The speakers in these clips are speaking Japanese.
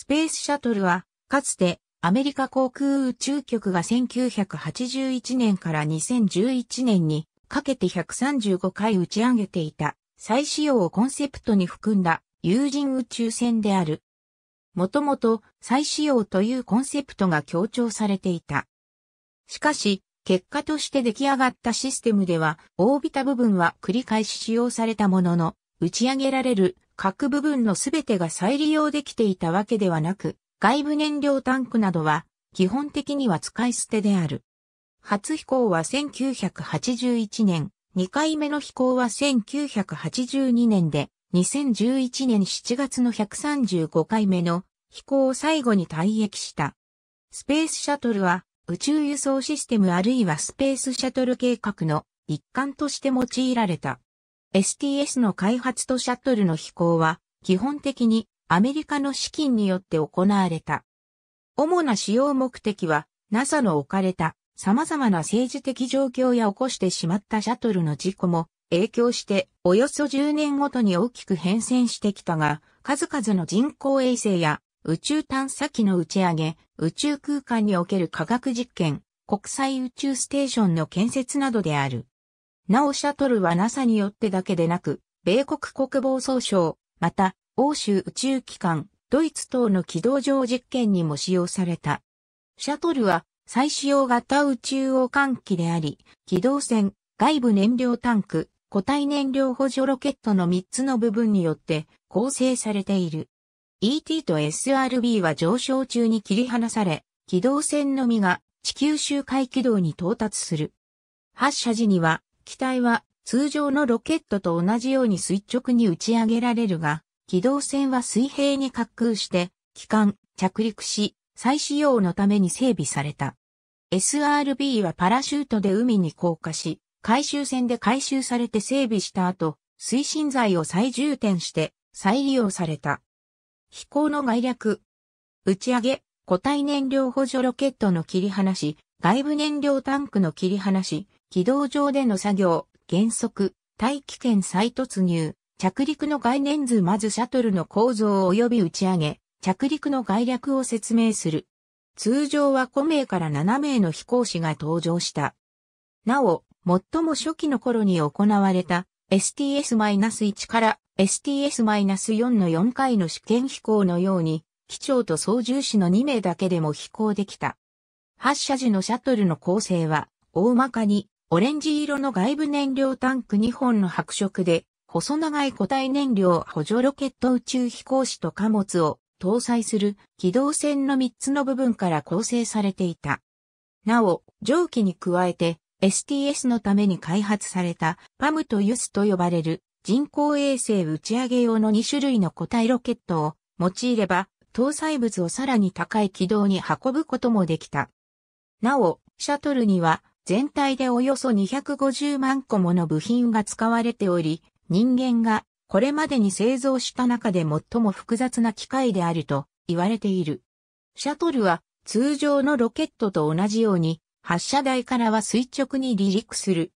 スペースシャトルは、かつてアメリカ航空宇宙局が1981年から2011年にかけて135回打ち上げていた再使用をコンセプトに含んだ有人宇宙船である。もともと再使用というコンセプトが強調されていた。しかし、結果として出来上がったシステムでは、オービタ部分は繰り返し使用されたものの、打ち上げられる各部分のすべてが再利用できていたわけではなく、外部燃料タンクなどは基本的には使い捨てである。初飛行は1981年、2回目の飛行は1982年で、2011年7月の135回目の飛行を最後に退役した。スペースシャトルは宇宙輸送システムあるいはスペースシャトル計画の一環として用いられた。STS の開発とシャトルの飛行は、基本的にアメリカの資金によって行われた。主な使用目的は、NASA の置かれた様々な政治的状況や起こしてしまったシャトルの事故も影響しておよそ10年ごとに大きく変遷してきたが、数々の人工衛星や宇宙探査機の打ち上げ、宇宙空間における科学実験、国際宇宙ステーションの建設などである。なおシャトルは NASA によってだけでなく、米国国防総省、また、欧州宇宙機関、ドイツ等の軌道上実験にも使用された。シャトルは再使用型宇宙王換機であり、機動船、外部燃料タンク、固体燃料補助ロケットの3つの部分によって構成されている。ET と SRB は上昇中に切り離され、機動船のみが地球周回軌道に到達する。発射時には機体は通常のロケットと同じように垂直に打ち上げられるが、機動船は水平に滑空して、帰還、着陸し、再使用のために整備された。SRB はパラシュートで海に降下し、回収船で回収されて整備した後、推進剤を再充填して再利用された。飛行の概略。打ち上げ、固体燃料補助ロケットの切り離し、外部燃料タンクの切り離し、軌道上での作業、原則、大気圏再突入、着陸の概念図まずシャトルの構造及び打ち上げ、着陸の概略を説明する。通常は5名から7名の飛行士が登場した。なお、最も初期の頃に行われた STS-1 から STS-4 の4回の試験飛行のように、機長と操縦士の2名だけでも飛行できた。発射時のシャトルの構成は、大まかにオレンジ色の外部燃料タンク2本の白色で、細長い固体燃料補助ロケット宇宙飛行士と貨物を搭載する機動船の3つの部分から構成されていた。なお、蒸気に加えて STS のために開発されたパムとユスと呼ばれる人工衛星打ち上げ用の2種類の固体ロケットを用いれば搭載物をさらに高い軌道に運ぶこともできた。なお、シャトルには全体でおよそ250万個もの部品が使われており、人間がこれまでに製造した中で最も複雑な機械であると言われている。シャトルは通常のロケットと同じように発射台からは垂直に離陸する。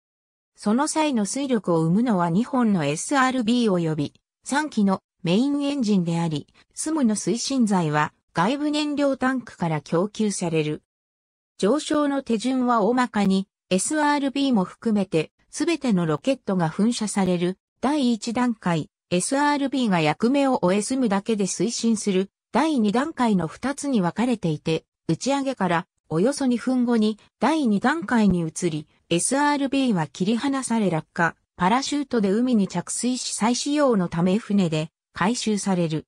その際の水力を生むのは2本の SRB 及び3機のメインエンジンであり、スムの推進剤は外部燃料タンクから供給される。上昇の手順は大まかに SRB も含めてすべてのロケットが噴射される第1段階 SRB が役目を終え済むだけで推進する第2段階の2つに分かれていて打ち上げからおよそ2分後に第2段階に移り SRB は切り離され落下パラシュートで海に着水し再使用のため船で回収される。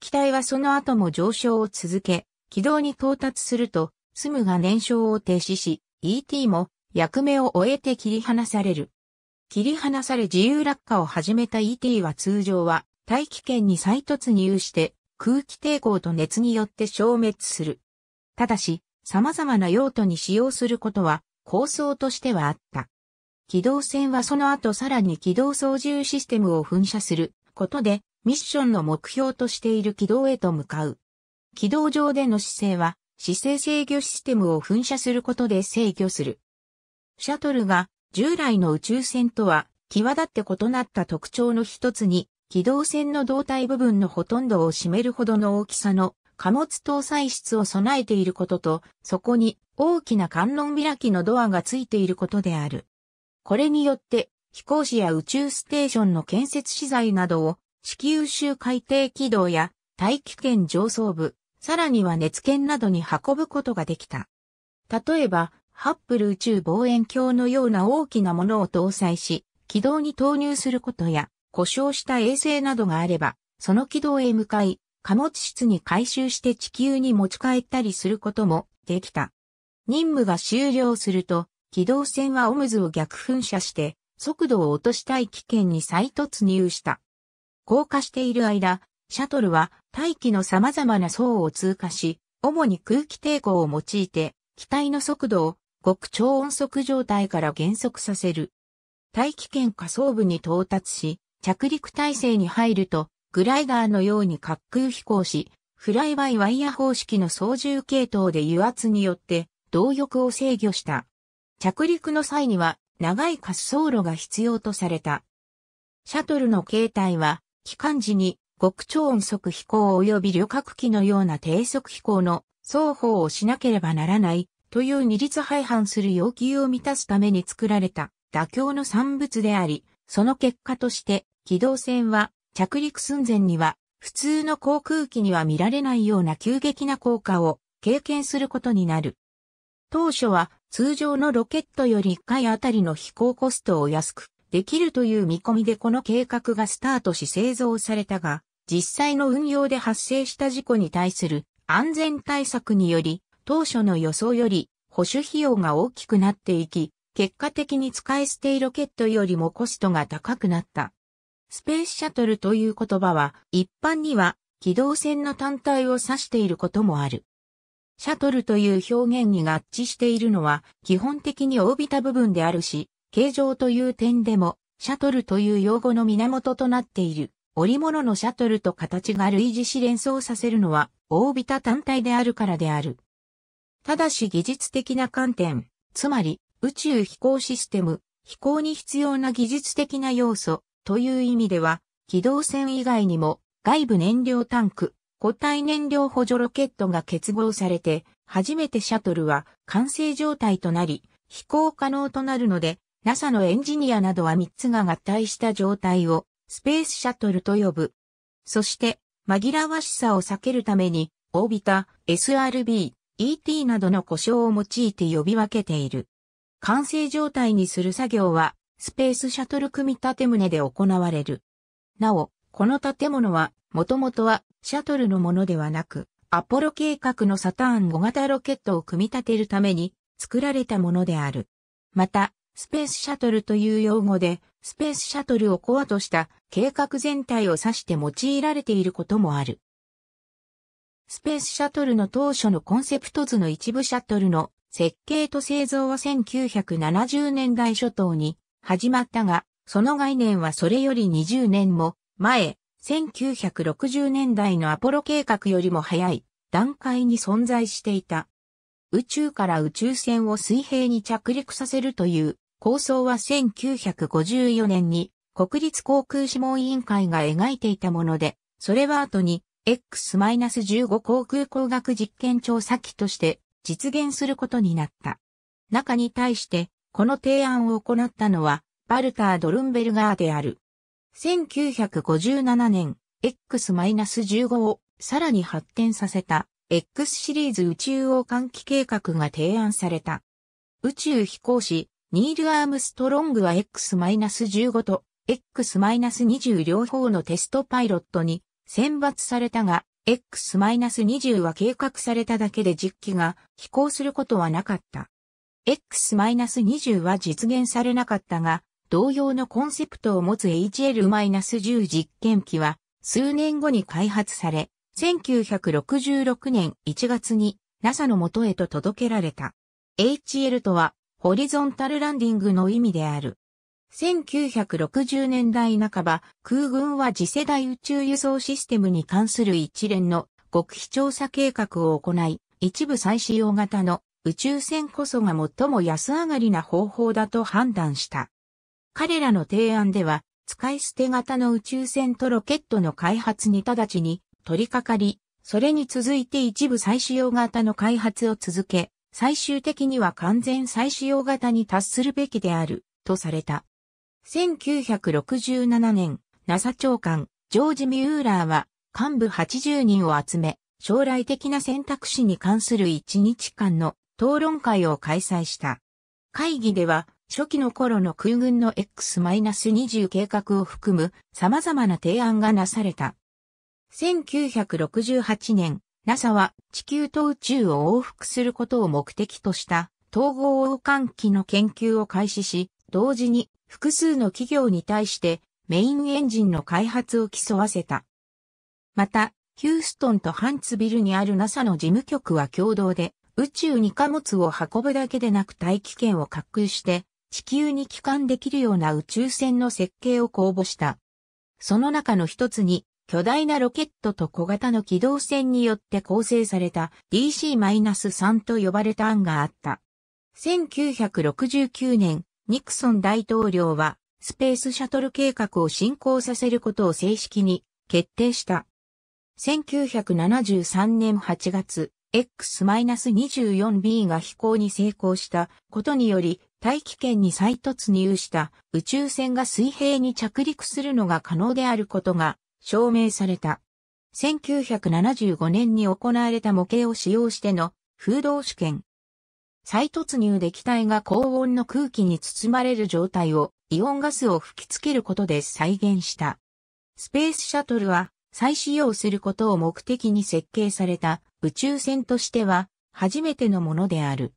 機体はその後も上昇を続け、軌道に到達するとスムが燃焼を停止し、ET も役目を終えて切り離される。切り離され自由落下を始めた ET は通常は大気圏に再突入して空気抵抗と熱によって消滅する。ただし、様々な用途に使用することは構想としてはあった。機動船はその後さらに機動操縦システムを噴射することでミッションの目標としている軌道へと向かう。軌道上での姿勢は姿勢制御システムを噴射することで制御する。シャトルが従来の宇宙船とは際立って異なった特徴の一つに、機動船の胴体部分のほとんどを占めるほどの大きさの貨物搭載室を備えていることと、そこに大きな観音開きのドアがついていることである。これによって、飛行士や宇宙ステーションの建設資材などを、地球周海底軌道や大気圏上層部、さらには熱圏などに運ぶことができた。例えば、ハッブル宇宙望遠鏡のような大きなものを搭載し、軌道に投入することや、故障した衛星などがあれば、その軌道へ向かい、貨物室に回収して地球に持ち帰ったりすることもできた。任務が終了すると、機動船はオムズを逆噴射して、速度を落としたい危険に再突入した。降下している間、シャトルは大気の様々な層を通過し、主に空気抵抗を用いて、機体の速度を極超音速状態から減速させる。大気圏下層部に到達し、着陸体制に入ると、グライダーのように滑空飛行し、フライバイワイヤ方式の操縦系統で油圧によって、動力を制御した。着陸の際には、長い滑走路が必要とされた。シャトルの形態は、機関時に極超音速飛行及び旅客機のような低速飛行の双方をしなければならないという二律背反する要求を満たすために作られた妥協の産物であり、その結果として機動船は着陸寸前には普通の航空機には見られないような急激な効果を経験することになる。当初は通常のロケットより1回あたりの飛行コストを安くできるという見込みでこの計画がスタートし製造されたが、実際の運用で発生した事故に対する安全対策により、当初の予想より保守費用が大きくなっていき、結果的に使い捨てロケットよりもコストが高くなった。スペースシャトルという言葉は一般には機動船の単体を指していることもある。シャトルという表現に合致しているのは基本的に帯びた部分であるし、形状という点でも、シャトルという用語の源となっている、織物のシャトルと形が類似し連想させるのは、オービタ単体であるからである。ただし技術的な観点、つまり、宇宙飛行システム、飛行に必要な技術的な要素、という意味では、機動船以外にも、外部燃料タンク、固体燃料補助ロケットが結合されて、初めてシャトルは完成状態となり、飛行可能となるので、NASA のエンジニアなどは3つが合体した状態をスペースシャトルと呼ぶ。そして紛らわしさを避けるために、オービタ、SRB、ET などの故障を用いて呼び分けている。完成状態にする作業は、スペースシャトル組み立て棟で行われる。なお、この建物は、もともとは、シャトルのものではなく、アポロ計画のサターン5型ロケットを組み立てるために、作られたものである。また、スペースシャトルという用語で、スペースシャトルをコアとした計画全体を指して用いられていることもある。スペースシャトルの当初のコンセプト図の一部シャトルの設計と製造は1970年代初頭に始まったが、その概念はそれより20年も前、1960年代のアポロ計画よりも早い段階に存在していた。宇宙から宇宙船を水平に着陸させるという構想は1954年に国立航空諮問委員会が描いていたもので、それは後に X-15 航空工学実験調査機として実現することになった。中に対して、この提案を行ったのは、バルター・ドルンベルガーである。1957年、X-15 をさらに発展させた X シリーズ宇宙王換気計画が提案された。宇宙飛行士ニール・アームストロングは X-15 と X-20 両方のテストパイロットに選抜されたが、X-20 は計画されただけで実機が飛行することはなかった。X-20 は実現されなかったが、同様のコンセプトを持つ HL-10 実験機は数年後に開発され、1966年1月に NASA の元へと届けられた。HL とはホリゾンタルランディングの意味である。1960年代半ば、空軍は次世代宇宙輸送システムに関する一連の極秘調査計画を行い、一部再使用型の宇宙船こそが最も安上がりな方法だと判断した。彼らの提案では、使い捨て型の宇宙船とロケットの開発に直ちに取り掛かり、それに続いて一部再使用型の開発を続け、最終的には完全再使用型に達するべきである、とされた。1967年、NASA 長官、ジョージ・ミューラーは、幹部80人を集め、将来的な選択肢に関する1日間の討論会を開催した。会議では、初期の頃の空軍の X-20 計画を含む様々な提案がなされた。1968年、NASA は地球と宇宙を往復することを目的とした統合王換機の研究を開始し、同時に複数の企業に対してメインエンジンの開発を競わせた。また、ヒューストンとハンツビルにある NASA の事務局は共同で宇宙に貨物を運ぶだけでなく大気圏を滑空して地球に帰還できるような宇宙船の設計を公募した。その中の一つに巨大なロケットと小型の機動船によって構成された DC-3 と呼ばれた案があった。1969年、ニクソン大統領はスペースシャトル計画を進行させることを正式に決定した。1973年8月、X-24B が飛行に成功したことにより大気圏に再突入した宇宙船が水平に着陸するのが可能であることが証明された。1975年に行われた模型を使用しての風洞試験。再突入で気体が高温の空気に包まれる状態をイオンガスを吹きつけることで再現した。スペースシャトルは再使用することを目的に設計された宇宙船としては初めてのものである。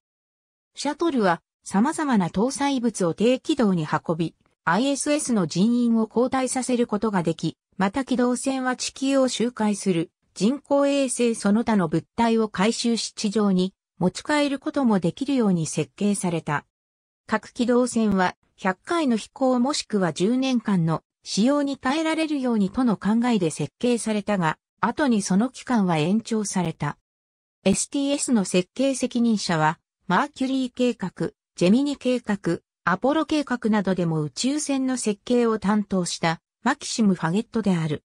シャトルは様々な搭載物を低軌道に運び、ISS の人員を交代させることができ、また機動船は地球を周回する人工衛星その他の物体を回収し地上に持ち帰ることもできるように設計された。各機動船は100回の飛行もしくは10年間の使用に耐えられるようにとの考えで設計されたが、後にその期間は延長された。STS の設計責任者は、マーキュリー計画、ジェミニ計画、アポロ計画などでも宇宙船の設計を担当したマキシム・ファゲットである。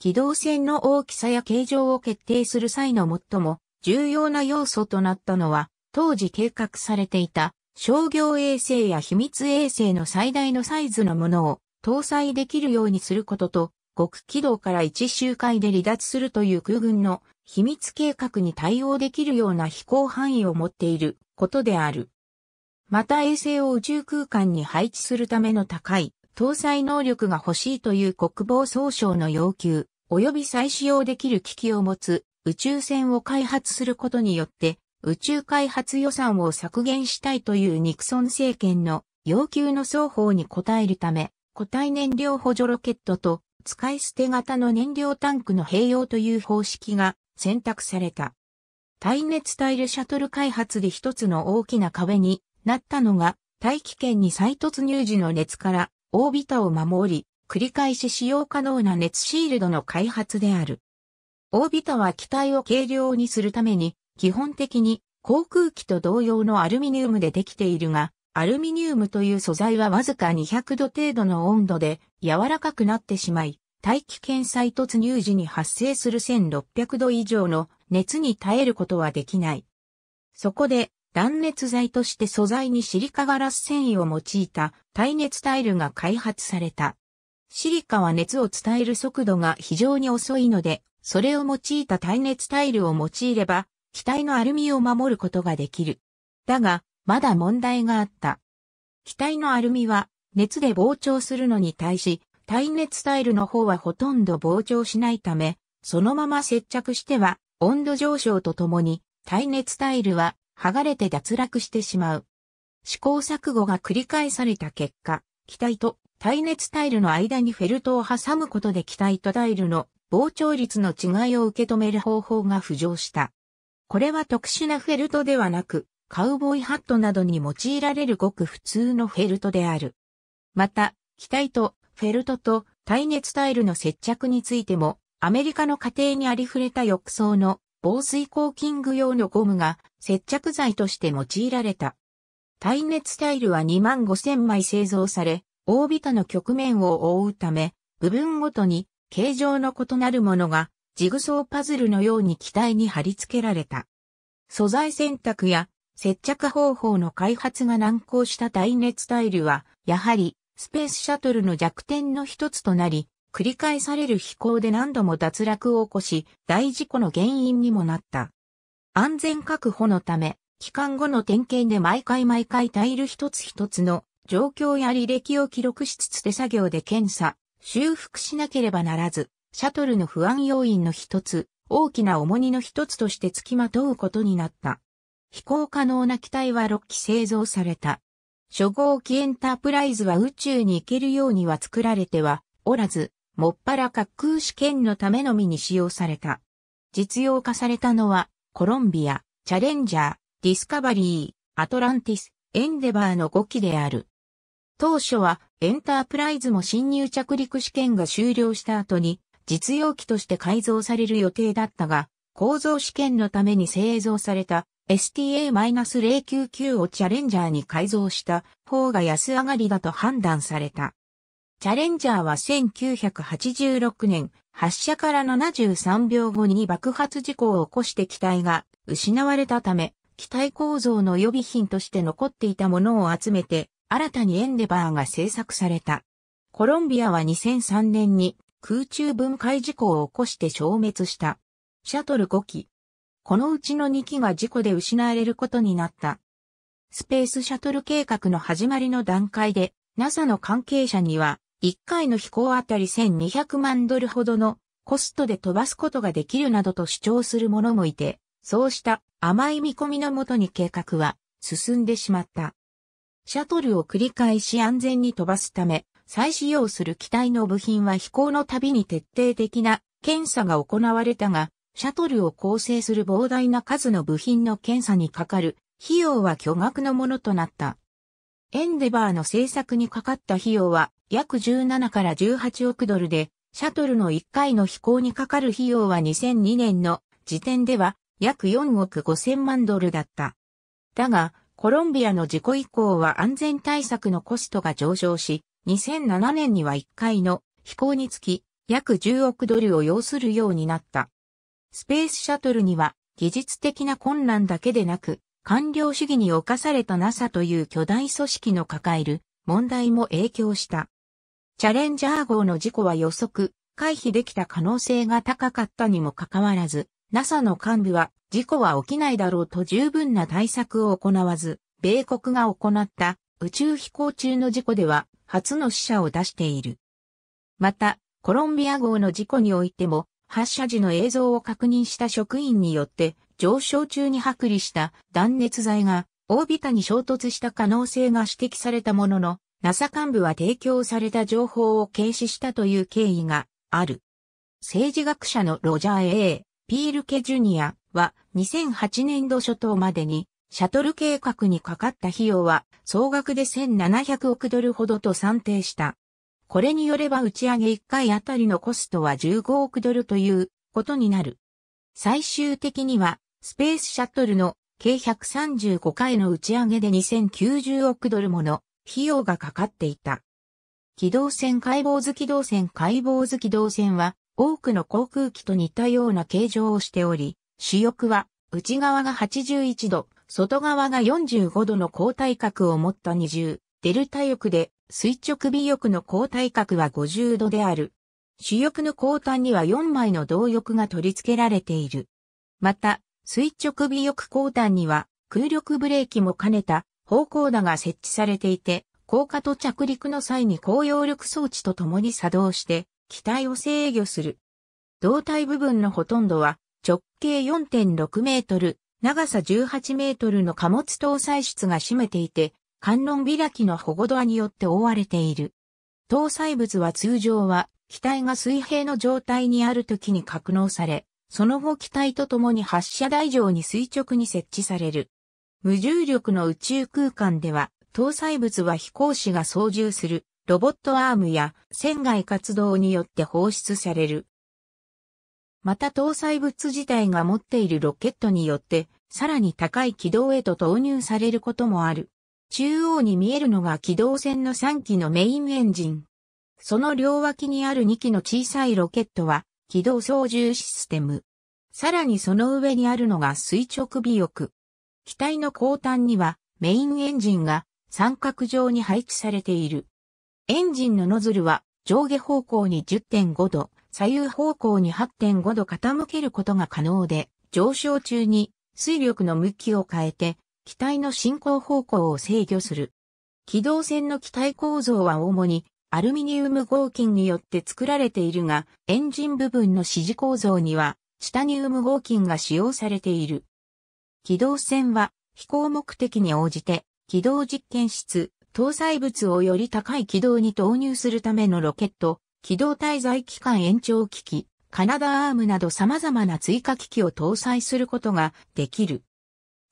軌道線の大きさや形状を決定する際の最も重要な要素となったのは、当時計画されていた商業衛星や秘密衛星の最大のサイズのものを搭載できるようにすることと、極軌道から一周回で離脱するという空軍の秘密計画に対応できるような飛行範囲を持っていることである。また衛星を宇宙空間に配置するための高い搭載能力が欲しいという国防総省の要求、及び再使用できる機器を持つ宇宙船を開発することによって、宇宙開発予算を削減したいというニクソン政権の要求の双方に応えるため、固体燃料補助ロケットと使い捨て型の燃料タンクの併用という方式が選択された。耐熱タイルシャトル開発で一つの大きな壁になったのが、大気圏に再突入時の熱からオービタを守り、繰り返し使用可能な熱シールドの開発である。オービタは機体を軽量にするために、基本的に航空機と同様のアルミニウムでできているが、アルミニウムという素材はわずか200度程度の温度で柔らかくなってしまい、大気圏再突入時に発生する1600度以上の熱に耐えることはできない。そこで断熱材として素材にシリカガラス繊維を用いた耐熱タイルが開発された。シリカは熱を伝える速度が非常に遅いので、それを用いた耐熱タイルを用いれば、機体のアルミを守ることができる。だが、まだ問題があった。機体のアルミは、熱で膨張するのに対し、耐熱タイルの方はほとんど膨張しないため、そのまま接着しては、温度上昇とともに、耐熱タイルは剥がれて脱落してしまう。試行錯誤が繰り返された結果、機体と耐熱タイルの間にフェルトを挟むことで気体とタイルの膨張率の違いを受け止める方法が浮上した。これは特殊なフェルトではなく、カウボーイハットなどに用いられるごく普通のフェルトである。また、機体とフェルトと耐熱タイルの接着についても、アメリカの家庭にありふれた浴槽の防水コーキング用のゴムが接着剤として用いられた。耐熱タイルは2万5000枚製造され、大ビタの局面を覆うため、部分ごとに形状の異なるものがジグソーパズルのように機体に貼り付けられた。素材選択や接着方法の開発が難航した耐熱タイルは、やはりスペースシャトルの弱点の一つとなり、繰り返される飛行で何度も脱落を起こし、大事故の原因にもなった。安全確保のため、期間後の点検で毎回毎回タイル一つ一つの状況や履歴を記録しつつ手作業で検査、修復しなければならず、シャトルの不安要因の一つ、大きな重荷の一つとして付きまとうことになった。飛行可能な機体は6機製造された。初号機エンタープライズは宇宙に行けるようには作られてはおらず、もっぱら滑空試験のためのみに使用された。実用化されたのはコロンビア、チャレンジャー、ディスカバリー、アトランティス、エンデバーの5機である。当初はエンタープライズも侵入着陸試験が終了した後に実用機として改造される予定だったが、構造試験のために製造された STA-099 をチャレンジャーに改造した方が安上がりだと判断された。チャレンジャーは1986年発射から73秒後に爆発事故を起こして機体が失われたため、機体構造の予備品として残っていたものを集めて、新たにエンデバーが製作された。コロンビアは2003年に空中分解事故を起こして消滅した。シャトル5機。このうちの2機が事故で失われることになった。スペースシャトル計画の始まりの段階で、NASA の関係者には、1回の飛行あたり1200万ドルほどのコストで飛ばすことができるなどと主張する者もいて、そうした甘い見込みのもとに計画は進んでしまった。シャトルを繰り返し安全に飛ばすため、再使用する機体の部品は飛行のたびに徹底的な検査が行われたが、シャトルを構成する膨大な数の部品の検査にかかる費用は巨額のものとなった。エンデバーの制作にかかった費用は約17から18億ドルで、シャトルの1回の飛行にかかる費用は2002年の時点では約4億5千万ドルだった。だが、コロンビアの事故以降は安全対策のコストが上昇し、2007年には1回の飛行につき約10億ドルを要するようになった。スペースシャトルには技術的な困難だけでなく、官僚主義に侵された NASA という巨大組織の抱える問題も影響した。チャレンジャー号の事故は予測、回避できた可能性が高かったにもかかわらず、NASA の幹部は事故は起きないだろうと十分な対策を行わず、米国が行った宇宙飛行中の事故では初の死者を出している。また、コロンビア号の事故においても、発射時の映像を確認した職員によって上昇中に剥離した断熱材がオービタに衝突した可能性が指摘されたものの、NASA 幹部は提供された情報を軽視したという経緯がある。政治学者のロジャー A. ピールケ・ジュニアは2008年度初頭までにシャトル計画にかかった費用は総額で1700億ドルほどと算定した。これによれば打ち上げ1回あたりのコストは15億ドルということになる。最終的にはスペースシャトルの計135回の打ち上げで2090億ドルもの費用がかかっていた。機動船解剖図機動船解剖図機動船は多くの航空機と似たような形状をしており、主翼は内側が81度、外側が45度の交体角を持った二重、デルタ翼で垂直尾翼の交体角は50度である。主翼の後端には4枚の動翼が取り付けられている。また、垂直尾翼後端には空力ブレーキも兼ねた方向打が設置されていて、降下と着陸の際に高揚力装置と共に作動して、機体を制御する。胴体部分のほとんどは直径4.6メートル、長さ18メートルの貨物搭載室が占めていて、観音開きの保護ドアによって覆われている。搭載物は通常は機体が水平の状態にある時に格納され、その後機体と共に発射台上に垂直に設置される。無重力の宇宙空間では、搭載物は飛行士が操縦するロボットアームや船外活動によって放出される。また搭載物自体が持っているロケットによって、さらに高い軌道へと投入されることもある。中央に見えるのが軌道船の3機のメインエンジン。その両脇にある2機の小さいロケットは、機動操縦システム。さらにその上にあるのが垂直尾翼。機体の後端にはメインエンジンが三角状に配置されている。エンジンのノズルは上下方向に10.5度、左右方向に8.5度傾けることが可能で、上昇中に水力の向きを変えて、機体の進行方向を制御する。機動船の機体構造は主にアルミニウム合金によって作られているが、エンジン部分の支持構造には、チタニウム合金が使用されている。機動船は、飛行目的に応じて、機動実験室、搭載物をより高い軌道に投入するためのロケット、機動滞在期間延長機器、カナダアームなど様々な追加機器を搭載することができる。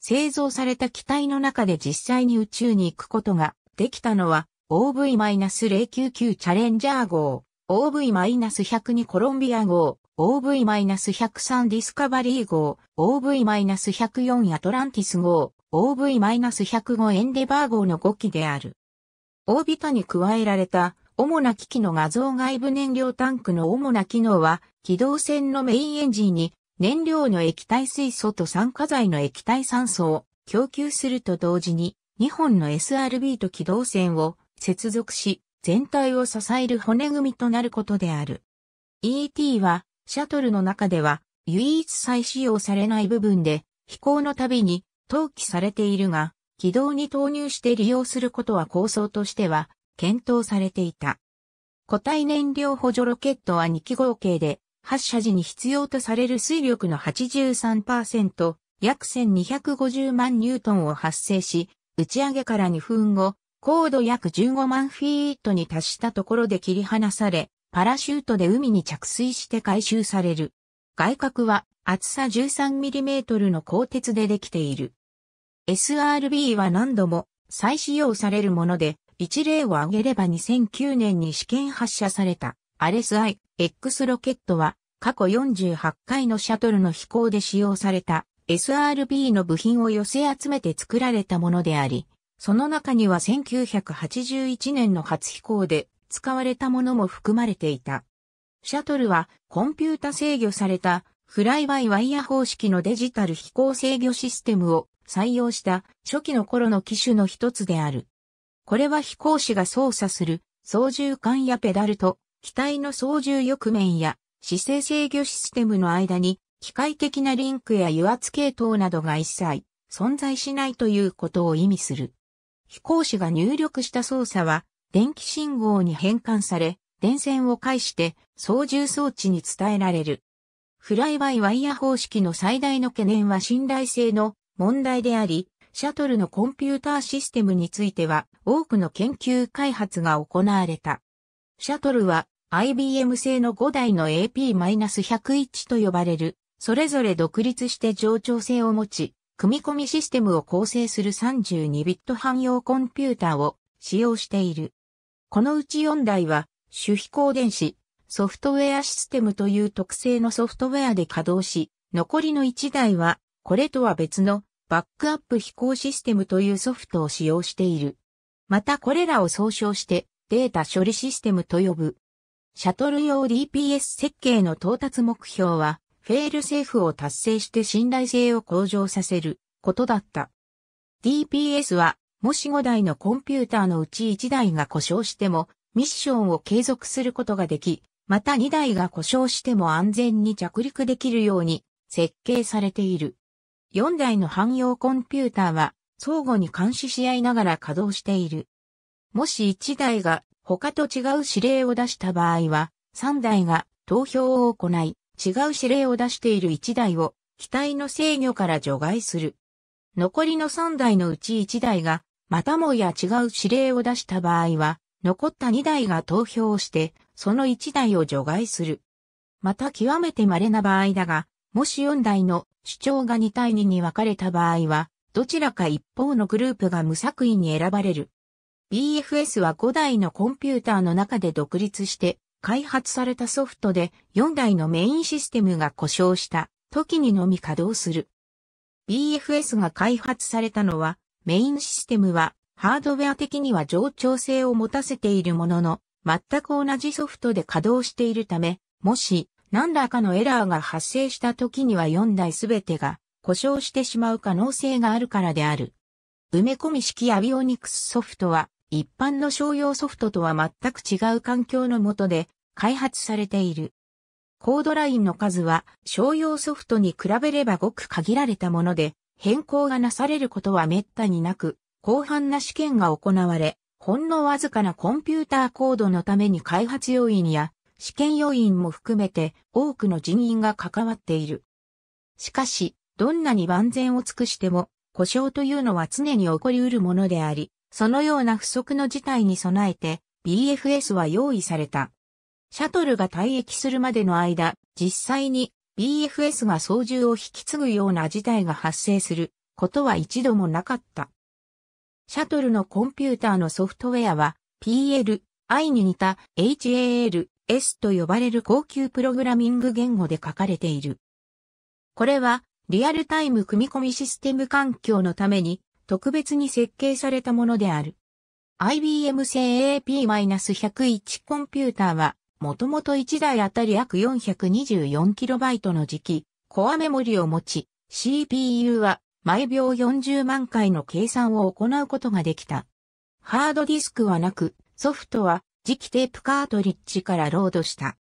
製造された機体の中で実際に宇宙に行くことができたのは OV-099 チャレンジャー号、OV-102 コロンビア号、OV-103 ディスカバリー号、OV-104 アトランティス号、OV-105 エンデバー号の5機である。オービタに加えられた主な機器の画像外部燃料タンクの主な機能は、機動船のメインエンジンに燃料の液体水素と酸化剤の液体酸素を供給すると同時に、2本の SRB と機動船を接続し、全体を支える骨組みとなることである。ET は、シャトルの中では、唯一再使用されない部分で、飛行のたびに、投棄されているが、軌道に投入して利用することは構想としては、検討されていた。固体燃料補助ロケットは2機合計で、発射時に必要とされる水力の83%、約1250万ニュートンを発生し、打ち上げから2分後、高度約15万フィートに達したところで切り離され、パラシュートで海に着水して回収される。外角は厚さ 13mm の鋼鉄でできている。SRB は何度も再使用されるもので、一例を挙げれば2009年に試験発射された RSI-X ロケットは過去48回のシャトルの飛行で使用された SRB の部品を寄せ集めて作られたものであり、その中には1981年の初飛行で使われたものも含まれていた。シャトルはコンピュータ制御されたフライバイワイヤ方式のデジタル飛行制御システムを採用した初期の頃の機種の一つである。これは飛行士が操作する操縦管やペダルと機体の操縦翼面や姿勢制御システムの間に機械的なリンクや油圧系統などが一切存在しないということを意味する。飛行士が入力した操作は、電気信号に変換され、電線を介して操縦装置に伝えられる。フライバイワイヤ方式の最大の懸念は信頼性の問題であり、シャトルのコンピューターシステムについては多くの研究開発が行われた。シャトルは IBM 製の5台の AP-101 と呼ばれる、それぞれ独立して冗長性を持ち、組み込みシステムを構成する32ビット汎用コンピュータを使用している。このうち4台は、主飛行電子、ソフトウェアシステムという特性のソフトウェアで稼働し、残りの1台は、これとは別のバックアップ飛行システムというソフトを使用している。またこれらを総称してデータ処理システムと呼ぶ。シャトル用 DPS 設計の到達目標はフェールセーフを達成して信頼性を向上させることだった。DPS は、もし5台のコンピューターのうち1台が故障しても、ミッションを継続することができ、また2台が故障しても安全に着陸できるように設計されている。4台の汎用コンピューターは相互に監視し合いながら稼働している。もし1台が他と違う指令を出した場合は、3台が投票を行い、違う指令を出している1台を機体の制御から除外する。残りの3台のうち1台が、またもや違う指令を出した場合は、残った2台が投票をして、その1台を除外する。また極めて稀な場合だが、もし4台の主張が2対2に分かれた場合は、どちらか一方のグループが無作為に選ばれる。BFS は5台のコンピューターの中で独立して開発されたソフトで4台のメインシステムが故障した時にのみ稼働する。BFS が開発されたのは、メインシステムはハードウェア的には冗長性を持たせているものの、全く同じソフトで稼働しているため、もし何らかのエラーが発生した時には4台すべてが故障してしまう可能性があるからである。埋め込み式アビオニクスソフトは一般の商用ソフトとは全く違う環境の下で開発されている。コードラインの数は商用ソフトに比べればごく限られたもので、変更がなされることは滅多になく、広範な試験が行われ、ほんのわずかなコンピューターコードのために開発要員や試験要員も含めて多くの人員が関わっている。しかし、どんなに万全を尽くしても、故障というのは常に起こり得るものであり、そのような不足の事態に備えて BFS は用意された。シャトルが退役するまでの間、実際に BFS が操縦を引き継ぐような事態が発生することは一度もなかった。シャトルのコンピューターのソフトウェアは PLI に似た HALS と呼ばれる高級プログラミング言語で書かれている。これはリアルタイム組み込みシステム環境のために特別に設計されたものである。IBM 製 AP-101 コンピューターはもともと1台あたり約 424KB の時期、コアメモリを持ち、CPU は毎秒40万回の計算を行うことができた。ハードディスクはなく、ソフトは磁気テープカートリッジからロードした。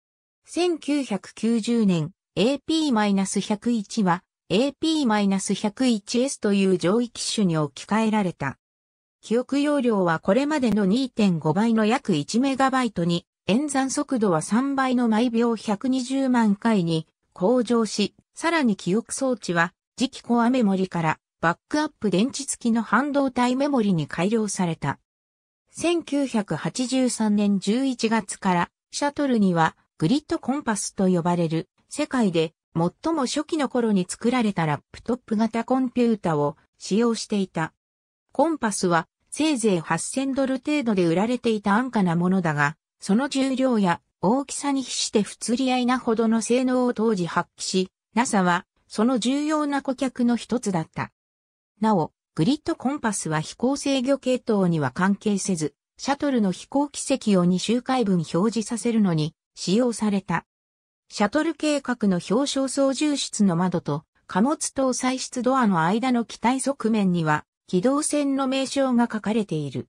1990年、AP-101 は AP-101S という上位機種に置き換えられた。記憶容量はこれまでの2.5倍の約 1MB に演算速度は3倍の毎秒120万回に向上し、さらに記憶装置は次期コアメモリからバックアップ電池付きの半導体メモリに改良された。1983年11月からシャトルにはグリッドコンパスと呼ばれる世界で最も初期の頃に作られたラップトップ型コンピュータを使用していた。コンパスはせいぜい8000ドル程度で売られていた安価なものだが、その重量や大きさに比して不釣り合いなほどの性能を当時発揮し、NASA はその重要な顧客の一つだった。なお、グリッドコンパスは飛行制御系統には関係せず、シャトルの飛行軌跡を2周回分表示させるのに使用された。シャトル計画の表彰操縦室の窓と貨物搭載室ドアの間の機体側面には機動船の名称が書かれている。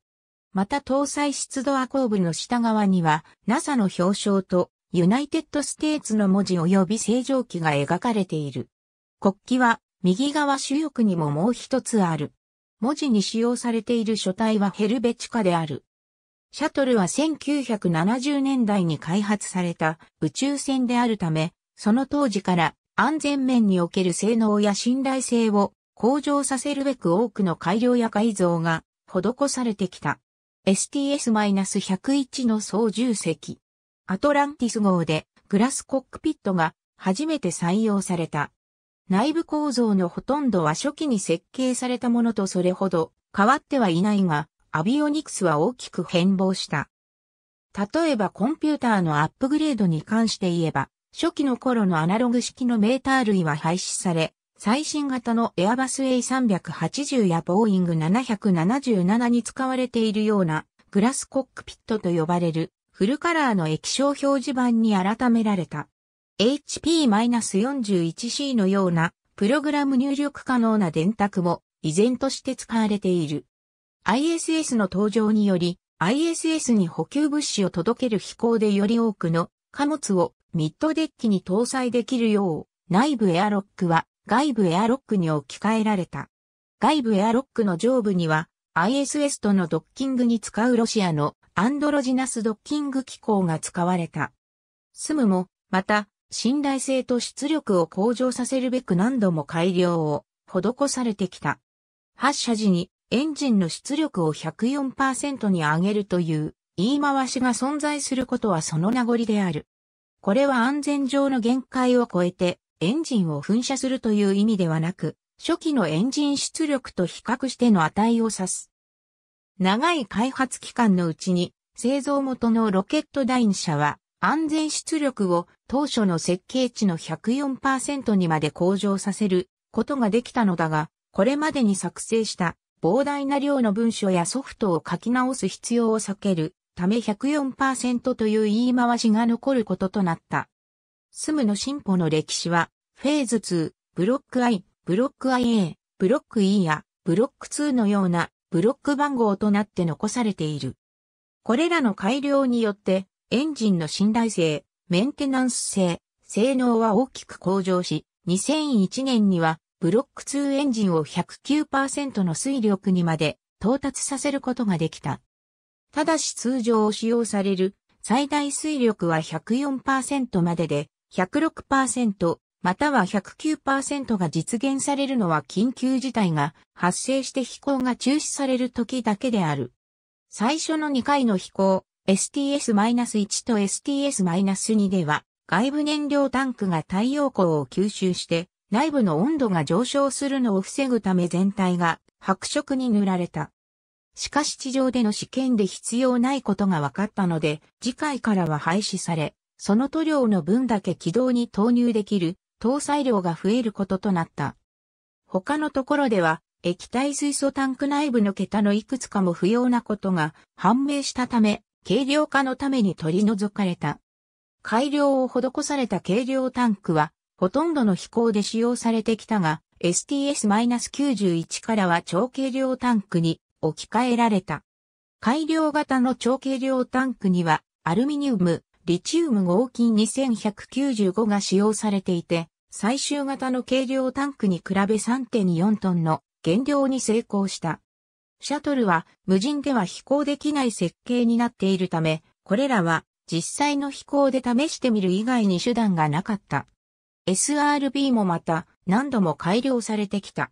また搭載湿度アコーブの下側には NASA の表彰とユナイテッドステーツの文字及び星条旗が描かれている。国旗は右側主翼にももう一つある。文字に使用されている書体はヘルベチカである。シャトルは1970年代に開発された宇宙船であるため、その当時から安全面における性能や信頼性を向上させるべく多くの改良や改造が施されてきた。STS-101 の操縦席。アトランティス号でグラスコックピットが初めて採用された。内部構造のほとんどは初期に設計されたものとそれほど変わってはいないが、アビオニクスは大きく変貌した。例えばコンピューターのアップグレードに関して言えば、初期の頃のアナログ式のメーター類は廃止され、最新型のエアバス A380 やボーイング777に使われているようなグラスコックピットと呼ばれるフルカラーの液晶表示板に改められた。HP-41C のようなプログラム入力可能な電卓も依然として使われている。ISS の登場により ISS に補給物資を届ける飛行でより多くの貨物をミッドデッキに搭載できるよう内部エアロックは外部エアロックに置き換えられた。外部エアロックの上部には ISS とのドッキングに使うロシアのアンドロジナスドッキング機構が使われた。スムも、また、信頼性と出力を向上させるべく何度も改良を施されてきた。発射時にエンジンの出力を104%に上げるという言い回しが存在することはその名残である。これは安全上の限界を超えてエンジンを噴射するという意味ではなく、初期のエンジン出力と比較しての値を指す。長い開発期間のうちに、製造元のロケットダイン社は、安全出力を当初の設計値の104%にまで向上させることができたのだが、これまでに作成した膨大な量の文書やソフトを書き直す必要を避けるため104%という言い回しが残ることとなった。住むの進歩の歴史はフェーズ2、ブロック I、ブロック IA、ブロック E やブロック2のようなブロック番号となって残されている。これらの改良によって、エンジンの信頼性、メンテナンス性、性能は大きく向上し、2001年にはブロック2エンジンを109%の推力にまで到達させることができた。ただし通常使用される最大推力は104%までで、106%、または109%が実現されるのは緊急事態が発生して飛行が中止される時だけである。最初の2回の飛行、STS-1 と STS-2 では、外部燃料タンクが太陽光を吸収して、内部の温度が上昇するのを防ぐため全体が白色に塗られた。しかし地上での試験で必要ないことが分かったので、次回からは廃止され、その塗料の分だけ軌道に投入できる搭載量が増えることとなった。他のところでは、液体水素タンク内部の桁のいくつかも不要なことが判明したため、軽量化のために取り除かれた。改良を施された軽量タンクは、ほとんどの飛行で使用されてきたが、STS-91 からは超軽量タンクに置き換えられた。改良型の超軽量タンクには、アルミニウム、リチウム合金2195が使用されていて、最終型の軽量タンクに比べ3.4トンの減量に成功した。シャトルは無人では飛行できない設計になっているため、これらは実際の飛行で試してみる以外に手段がなかった。SRB もまた何度も改良されてきた。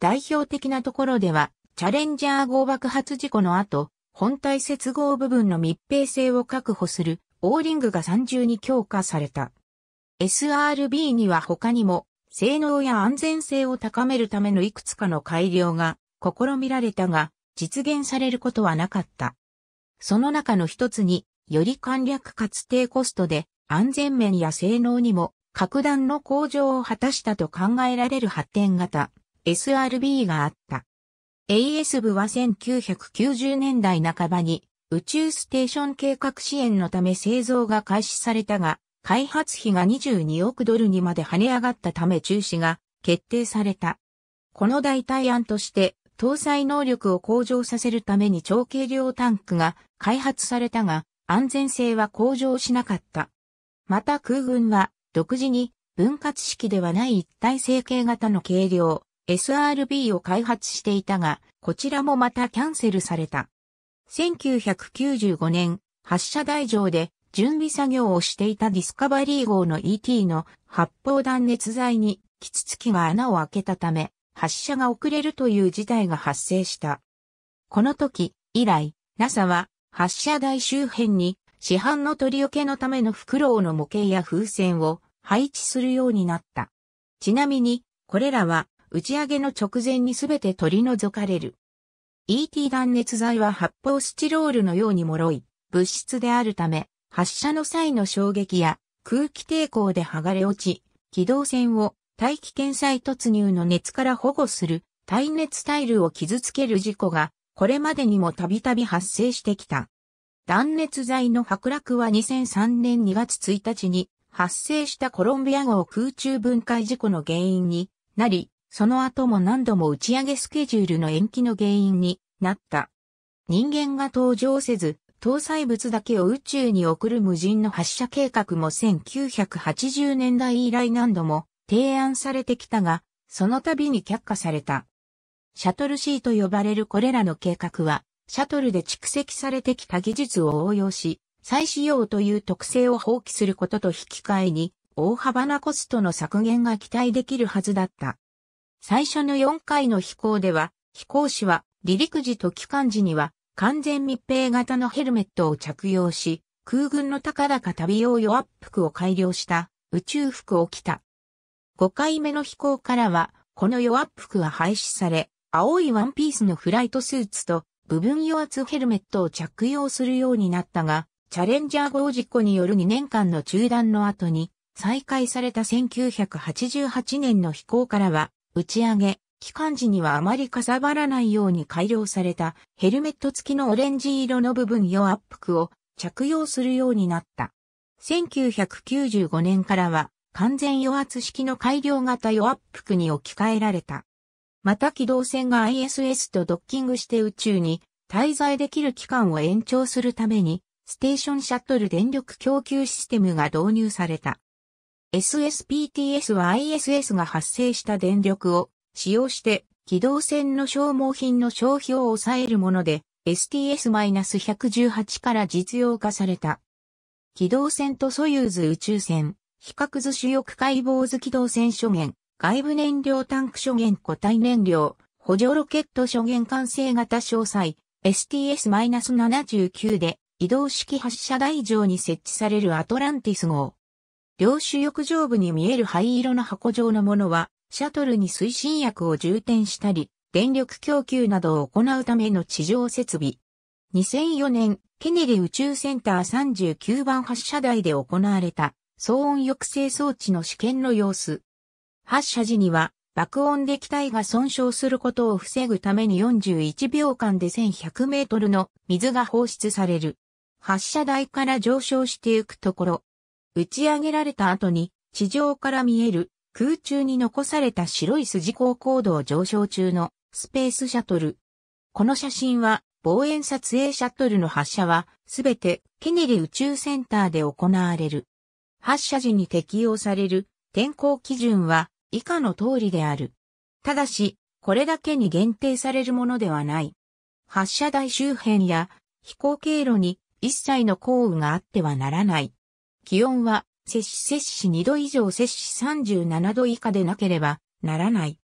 代表的なところでは、チャレンジャー号爆発事故の後、本体接合部分の密閉性を確保するボーリングが3重に強化された。SRB には他にも、性能や安全性を高めるためのいくつかの改良が試みられたが、実現されることはなかった。その中の一つに、より簡略かつ低コストで、安全面や性能にも、格段の向上を果たしたと考えられる発展型、SRB があった。AS 部は1990年代半ばに宇宙ステーション計画支援のため製造が開始されたが、開発費が22億ドルにまで跳ね上がったため中止が決定された。この代替案として、搭載能力を向上させるために超軽量タンクが開発されたが、安全性は向上しなかった。また空軍は、独自に分割式ではない一体成型型の軽量、SRB を開発していたが、こちらもまたキャンセルされた。1995年、発射台上で準備作業をしていたディスカバリー号の ET の発砲断熱材にキツツキが穴を開けたため、発射が遅れるという事態が発生した。この時、以来、NASA は発射台周辺に市販の取り除けのためのフクロウの模型や風船を配置するようになった。ちなみに、これらは打ち上げの直前にすべて取り除かれる。ET 断熱材は発泡スチロールのように脆い物質であるため、発射の際の衝撃や空気抵抗で剥がれ落ち、機動線を大気圏再突入の熱から保護する耐熱タイルを傷つける事故がこれまでにもたびたび発生してきた。断熱材の剥落は2003年2月1日に発生したコロンビア号空中分解事故の原因になり、その後も何度も打ち上げスケジュールの延期の原因になった。人間が登場せず、搭載物だけを宇宙に送る無人の発射計画も1980年代以来何度も提案されてきたが、その度に却下された。シャトル C と呼ばれるこれらの計画は、シャトルで蓄積されてきた技術を応用し、再使用という特性を放棄することと引き換えに、大幅なコストの削減が期待できるはずだった。最初の4回の飛行では、飛行士は離陸時と帰還時には完全密閉型のヘルメットを着用し、空軍の高々旅用予圧服を改良した宇宙服を着た。5回目の飛行からは、この予圧服は廃止され、青いワンピースのフライトスーツと部分予圧ヘルメットを着用するようになったが、チャレンジャー号事故による2年間の中断の後に再開された1988年の飛行からは打ち上げ、期間時にはあまりかさばらないように改良されたヘルメット付きのオレンジ色の部分用アップ服を着用するようになった。1995年からは完全与圧式の改良型与圧服に置き換えられた。また機動船が ISS とドッキングして宇宙に滞在できる期間を延長するためにステーションシャトル電力供給システムが導入された。SSPTS は ISS が発生した電力を使用して機動戦の消耗品の消費を抑えるもので STS-118 から実用化された。機動戦とソユーズ宇宙船、比較図主翼解剖図機動船諸元、外部燃料タンク諸元固体燃料、補助ロケット諸元完成型詳細、STS-79 で移動式発射台上に設置されるアトランティス号。領主浴場部に見える灰色の箱状のものは、シャトルに推進薬を充填したり、電力供給などを行うための地上設備。2004年、ケネディ宇宙センター39番発射台で行われた騒音抑制装置の試験の様子。発射時には爆音で機体が損傷することを防ぐために41秒間で1100メートルの水が放出される。発射台から上昇していくところ、打ち上げられた後に地上から見える空中に残された白い筋高高度を上昇中のスペースシャトル。この写真は望遠撮影シャトルの発射はすべてケネディ宇宙センターで行われる。発射時に適用される天候基準は以下の通りである。ただし、これだけに限定されるものではない。発射台周辺や飛行経路に一切の降雨があってはならない。気温は、摂氏摂氏2度以上摂氏37度以下でなければならない。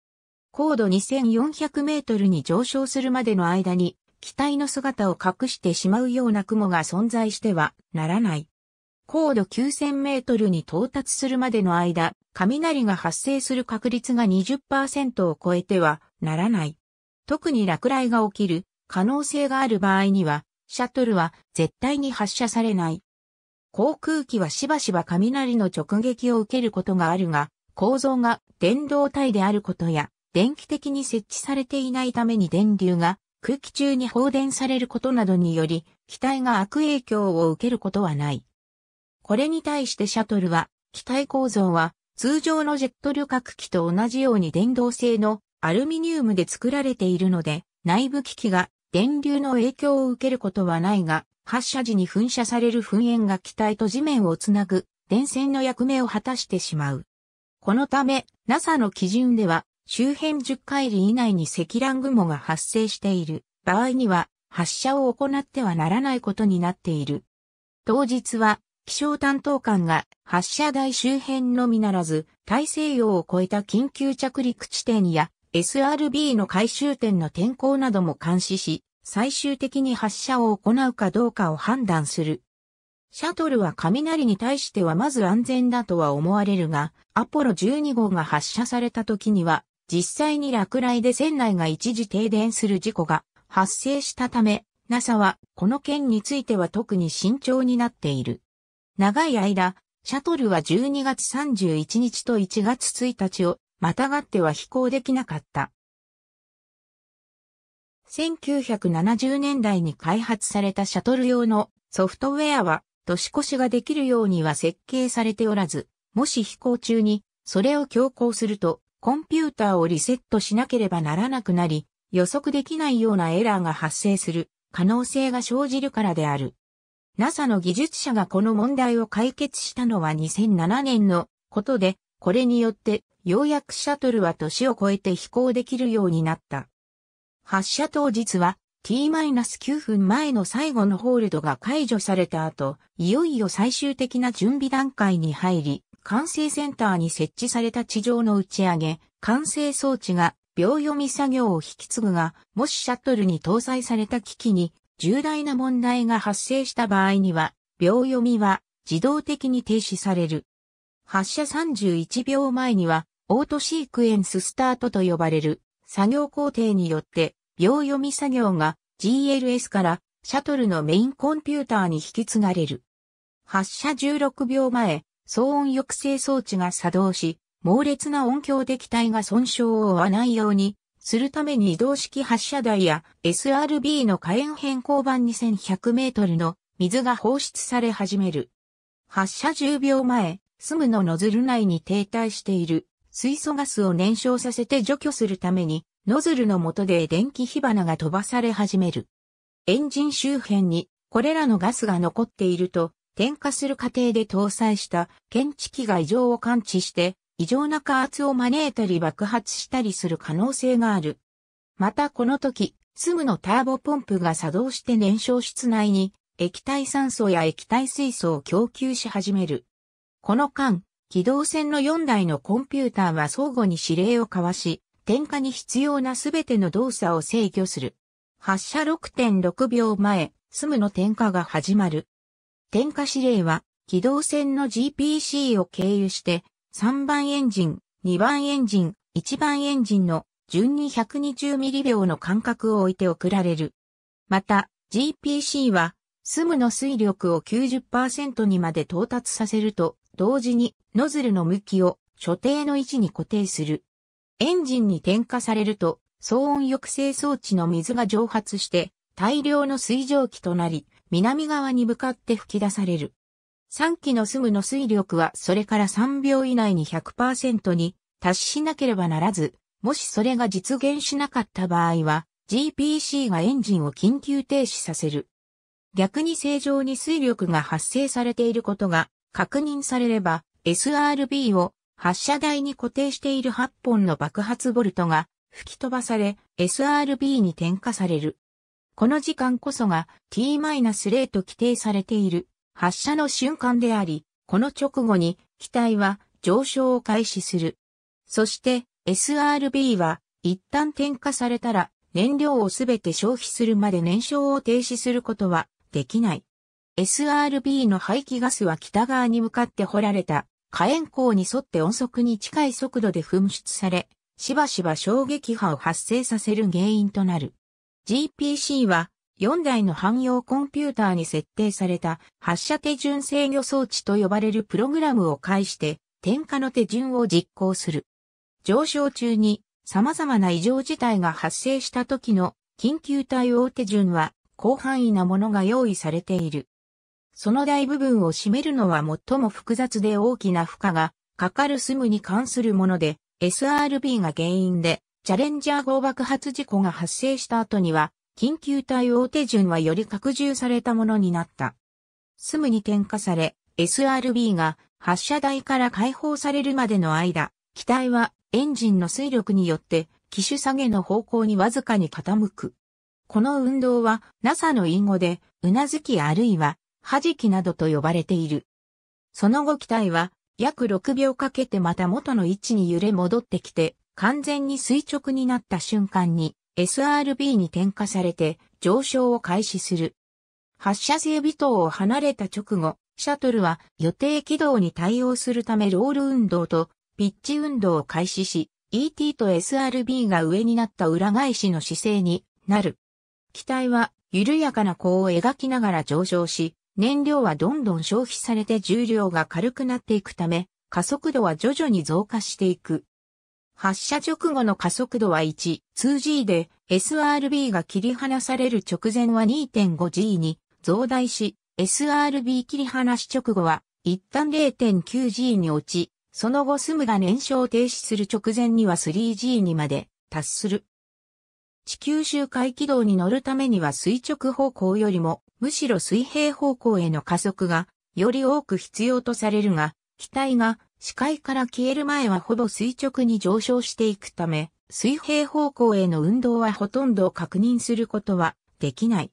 高度2400メートルに上昇するまでの間に、機体の姿を隠してしまうような雲が存在してはならない。高度9000メートルに到達するまでの間、雷が発生する確率が20%を超えてはならない。特に落雷が起きる可能性がある場合には、シャトルは絶対に発射されない。航空機はしばしば雷の直撃を受けることがあるが、構造が電動体であることや、電気的に設置されていないために電流が空気中に放電されることなどにより、機体が悪影響を受けることはない。これに対してシャトルは、機体構造は通常のジェット旅客機と同じように電動製のアルミニウムで作られているので、内部機器が電流の影響を受けることはないが、発射時に噴射される噴煙が機体と地面をつなぐ電線の役目を果たしてしまう。このため、NASA の基準では、周辺10回里以内に積乱雲が発生している場合には、発射を行ってはならないことになっている。当日は、気象担当官が発射台周辺のみならず、大西洋を越えた緊急着陸地点や SRB の回収点の天候なども監視し、最終的に発射を行うかどうかを判断する。シャトルは雷に対してはまず安全だとは思われるが、アポロ12号が発射された時には、実際に落雷で船内が一時停電する事故が発生したため、NASA はこの件については特に慎重になっている。長い間、シャトルは12月31日と1月1日をまたがっては飛行できなかった。1970年代に開発されたシャトル用のソフトウェアは年越しができるようには設計されておらず、もし飛行中にそれを強行するとコンピューターをリセットしなければならなくなり、予測できないようなエラーが発生する可能性が生じるからである。NASA の技術者がこの問題を解決したのは2007年のことで、これによって、ようやくシャトルは年を超えて飛行できるようになった。発射当日は t-9 分前の最後のホールドが解除された後、いよいよ最終的な準備段階に入り、管制センターに設置された地上の打ち上げ、管制装置が秒読み作業を引き継ぐが、もしシャトルに搭載された機器に重大な問題が発生した場合には、秒読みは自動的に停止される。発射31秒前には、オートシークエンススタートと呼ばれる作業工程によって秒読み作業が GLS からシャトルのメインコンピューターに引き継がれる。発射16秒前、騒音抑制装置が作動し、猛烈な音響で体が損傷を負わないようにするために移動式発射台や SRB の火炎変更板2100メートルの水が放出され始める。発射10秒前、スムのノズル内に停滞している水素ガスを燃焼させて除去するために、ノズルの下で電気火花が飛ばされ始める。エンジン周辺にこれらのガスが残っていると、点火する過程で搭載した検知器が異常を感知して、異常な加圧を招いたり爆発したりする可能性がある。またこの時、スムのターボポンプが作動して燃焼室内に液体酸素や液体水素を供給し始める。この間、機動戦の4台のコンピューターは相互に指令を交わし、点火に必要なすべての動作を制御する。発射6.6秒前、スムの点火が始まる。点火指令は、機動戦の GPC を経由して、3番エンジン、2番エンジン、1番エンジンの順に120ミリ秒の間隔を置いて送られる。また、GPC は、スムの推力を90%にまで到達させると、同時にノズルの向きを所定の位置に固定する。エンジンに点火されると、騒音抑制装置の水が蒸発して大量の水蒸気となり、南側に向かって吹き出される。3機のすぐの水力はそれから3秒以内に100%に達しなければならず、もしそれが実現しなかった場合は、GPC がエンジンを緊急停止させる。逆に正常に水力が発生されていることが確認されれば SRB を発射台に固定している8本の爆発ボルトが吹き飛ばされ SRB に点火される。この時間こそが t-0 と規定されている発射の瞬間であり、この直後に機体は上昇を開始する。そして SRB は一旦点火されたら燃料をすべて消費するまで燃焼を停止することはできない。SRB の排気ガスは北側に向かって掘られた火炎口に沿って音速に近い速度で噴出され、しばしば衝撃波を発生させる原因となる。GPC は4台の汎用コンピューターに設定された発射手順制御装置と呼ばれるプログラムを介して点火の手順を実行する。上昇中に様々な異常事態が発生した時の緊急対応手順は広範囲なものが用意されている。その大部分を占めるのは最も複雑で大きな負荷がかかるスムに関するもので、SRB が原因で、チャレンジャー号爆発事故が発生した後には、緊急対応手順はより拡充されたものになった。スムに点火され、SRB が発射台から解放されるまでの間、機体はエンジンの水力によって機種下げの方向にわずかに傾く。この運動は NASA の隠語で、うなずきあるいははじきなどと呼ばれている。その後機体は約6秒かけてまた元の位置に揺れ戻ってきて、完全に垂直になった瞬間に SRB に点火されて上昇を開始する。発射性微塔を離れた直後、シャトルは予定軌道に対応するためロール運動とピッチ運動を開始し、ET と SRB が上になった裏返しの姿勢になる。機体は緩やかな弧を描きながら上昇し、燃料はどんどん消費されて重量が軽くなっていくため、加速度は徐々に増加していく。発射直後の加速度は 1.2G で SRB が切り離される直前は 2.5G に増大し、SRB 切り離し直後は一旦 0.9G に落ち、その後スムが燃焼停止する直前には 3G にまで達する。地球周回軌道に乗るためには垂直方向よりもむしろ水平方向への加速がより多く必要とされるが、機体が視界から消える前はほぼ垂直に上昇していくため、水平方向への運動はほとんど確認することはできない。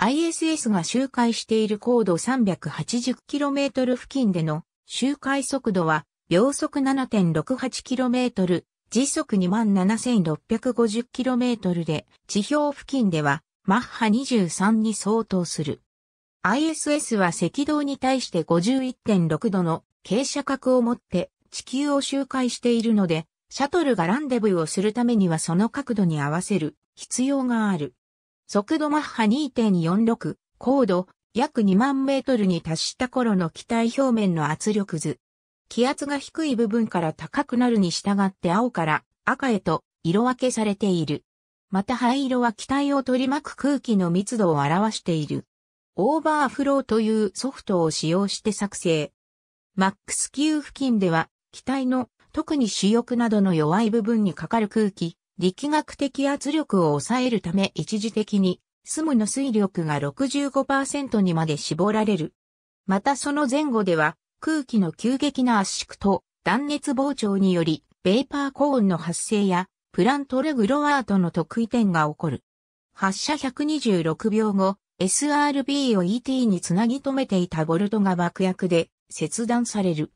ISS が周回している高度 380km 付近での周回速度は秒速 7.68km、時速 27,650km で、地表付近ではマッハ23に相当する。ISS は赤道に対して51.6度の傾斜角を持って地球を周回しているので、シャトルがランデブーをするためにはその角度に合わせる必要がある。速度マッハ2.46、高度約2万メートルに達した頃の機体表面の圧力図。気圧が低い部分から高くなるに従って青から赤へと色分けされている。また灰色は機体を取り巻く空気の密度を表している。オーバーフローというソフトを使用して作成。マックス級付近では、機体の特に主翼などの弱い部分にかかる空気、力学的圧力を抑えるため一時的に、スムの水力が65%にまで絞られる。またその前後では、空気の急激な圧縮と断熱膨張により、ベーパーコーンの発生やプラントレグロワートの特異点が起こる。発射126秒後、SRB を ET につなぎ止めていたボルトが爆薬で切断される。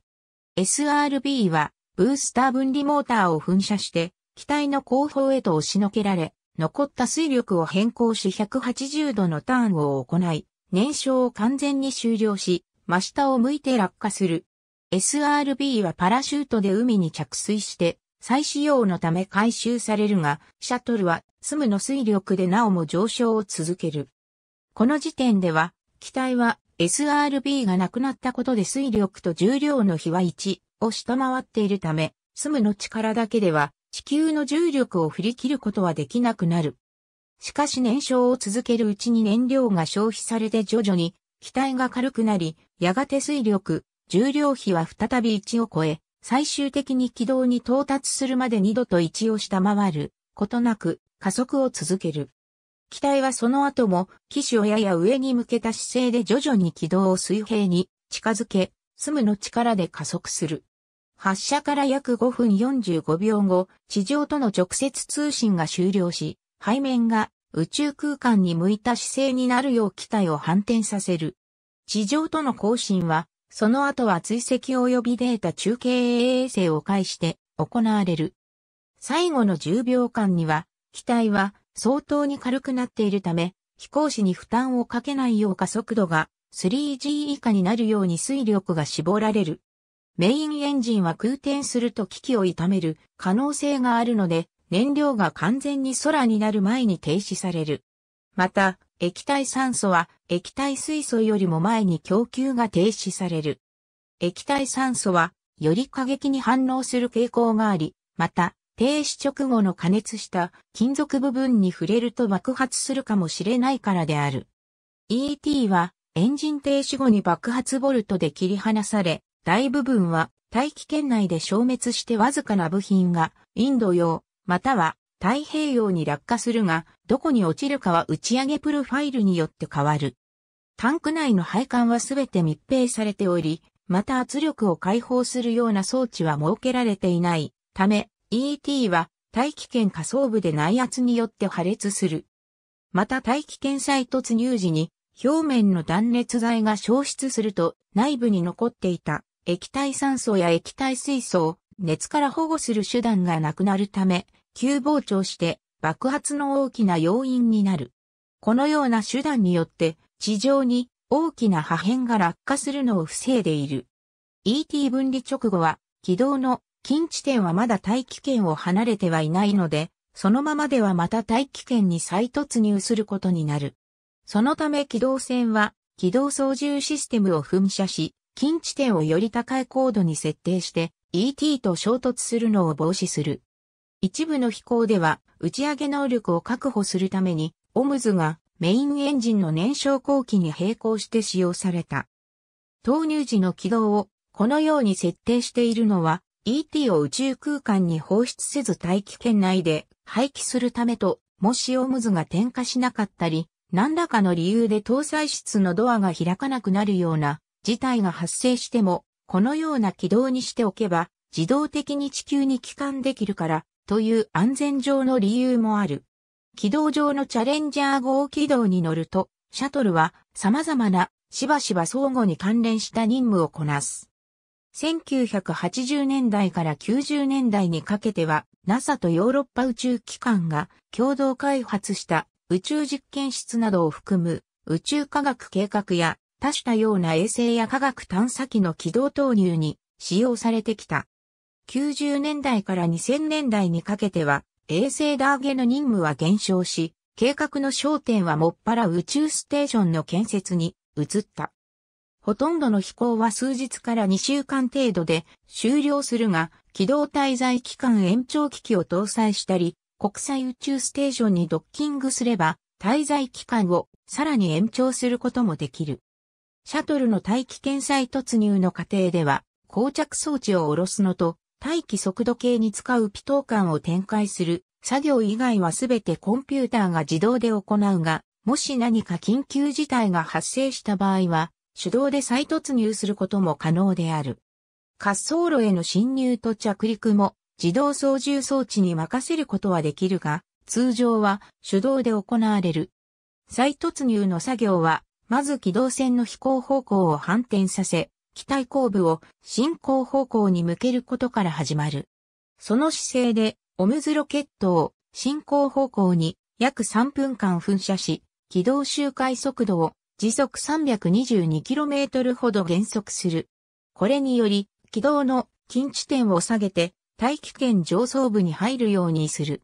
SRB はブースター分離モーターを噴射して機体の後方へと押しのけられ、残った水力を変更し180度のターンを行い、燃焼を完全に終了し、真下を向いて落下する。SRB はパラシュートで海に着水して、再使用のため回収されるが、シャトルはスムの水力でなおも上昇を続ける。この時点では、機体は SRB がなくなったことで水力と重量の比は1を下回っているため、スムの力だけでは地球の重力を振り切ることはできなくなる。しかし燃焼を続けるうちに燃料が消費されて徐々に機体が軽くなり、やがて水力、重量比は再び1を超え、最終的に軌道に到達するまで2度と1を下回ることなく加速を続ける。機体はその後も機種をやや上に向けた姿勢で徐々に軌道を水平に近づけ、スムの力で加速する。発射から約5分45秒後、地上との直接通信が終了し、背面が宇宙空間に向いた姿勢になるよう機体を反転させる。地上との交信はその後は追跡及びデータ中継衛星を介して行われる。最後の10秒間には、機体は相当に軽くなっているため、飛行士に負担をかけないようか速度が 3G 以下になるように推力が絞られる。メインエンジンは空転すると機器を痛める可能性があるので、燃料が完全に空になる前に停止される。また、液体酸素は液体水素よりも前に供給が停止される。液体酸素はより過激に反応する傾向があり、また停止直後の加熱した金属部分に触れると爆発するかもしれないからである。ET はエンジン停止後に爆発ボルトで切り離され、大部分は大気圏内で消滅してわずかな部品がインド用または太平洋に落下するが、どこに落ちるかは打ち上げプロファイルによって変わる。タンク内の配管はすべて密閉されており、また圧力を解放するような装置は設けられていないため、ET は大気圏下層部で内圧によって破裂する。また大気圏再突入時に表面の断熱材が消失すると内部に残っていた液体酸素や液体水素を熱から保護する手段がなくなるため急膨張して爆発の大きな要因になる。このような手段によって地上に大きな破片が落下するのを防いでいる。ET 分離直後は軌道の近地点はまだ大気圏を離れてはいないので、そのままではまた大気圏に再突入することになる。そのため軌道船は軌道操縦システムを噴射し、近地点をより高い高度に設定して ET と衝突するのを防止する。一部の飛行では打ち上げ能力を確保するために、オムズがメインエンジンの燃焼後期に並行して使用された。投入時の軌道をこのように設定しているのは ET を宇宙空間に放出せず大気圏内で廃棄するためと、もしオムズが点火しなかったり、何らかの理由で搭載室のドアが開かなくなるような事態が発生しても、このような軌道にしておけば自動的に地球に帰還できるから、という安全上の理由もある。軌道上のチャレンジャー号軌道に乗ると、シャトルは様々なしばしば相互に関連した任務をこなす。1980年代から90年代にかけては NASA とヨーロッパ宇宙機関が共同開発した宇宙実験室などを含む宇宙科学計画や多種多様な衛星や科学探査機の軌道投入に使用されてきた。90年代から2000年代にかけては、衛星ダーゲの任務は減少し、計画の焦点はもっぱら宇宙ステーションの建設に移った。ほとんどの飛行は数日から2週間程度で終了するが、軌道滞在期間延長機器を搭載したり、国際宇宙ステーションにドッキングすれば、滞在期間をさらに延長することもできる。シャトルの大気圏再突入の過程では、膠着装置を下ろすのと、大気速度計に使うピトー間を展開する作業以外はすべてコンピューターが自動で行うが、もし何か緊急事態が発生した場合は、手動で再突入することも可能である。滑走路への侵入と着陸も自動操縦装置に任せることはできるが、通常は手動で行われる。再突入の作業は、まず機動線の飛行方向を反転させ、機体後部を進行方向に向けることから始まる。その姿勢で、オムズロケットを進行方向に約3分間噴射し、軌道周回速度を時速 322km ほど減速する。これにより、軌道の近地点を下げて、大気圏上層部に入るようにする。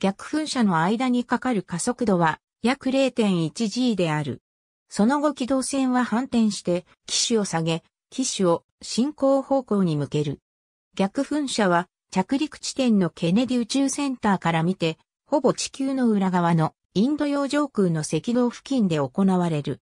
逆噴射の間にかかる加速度は約 0.1G である。その後軌道線は反転して、機種を下げ、機種を進行方向に向ける。逆噴射は着陸地点のケネディ宇宙センターから見て、ほぼ地球の裏側のインド洋上空の赤道付近で行われる。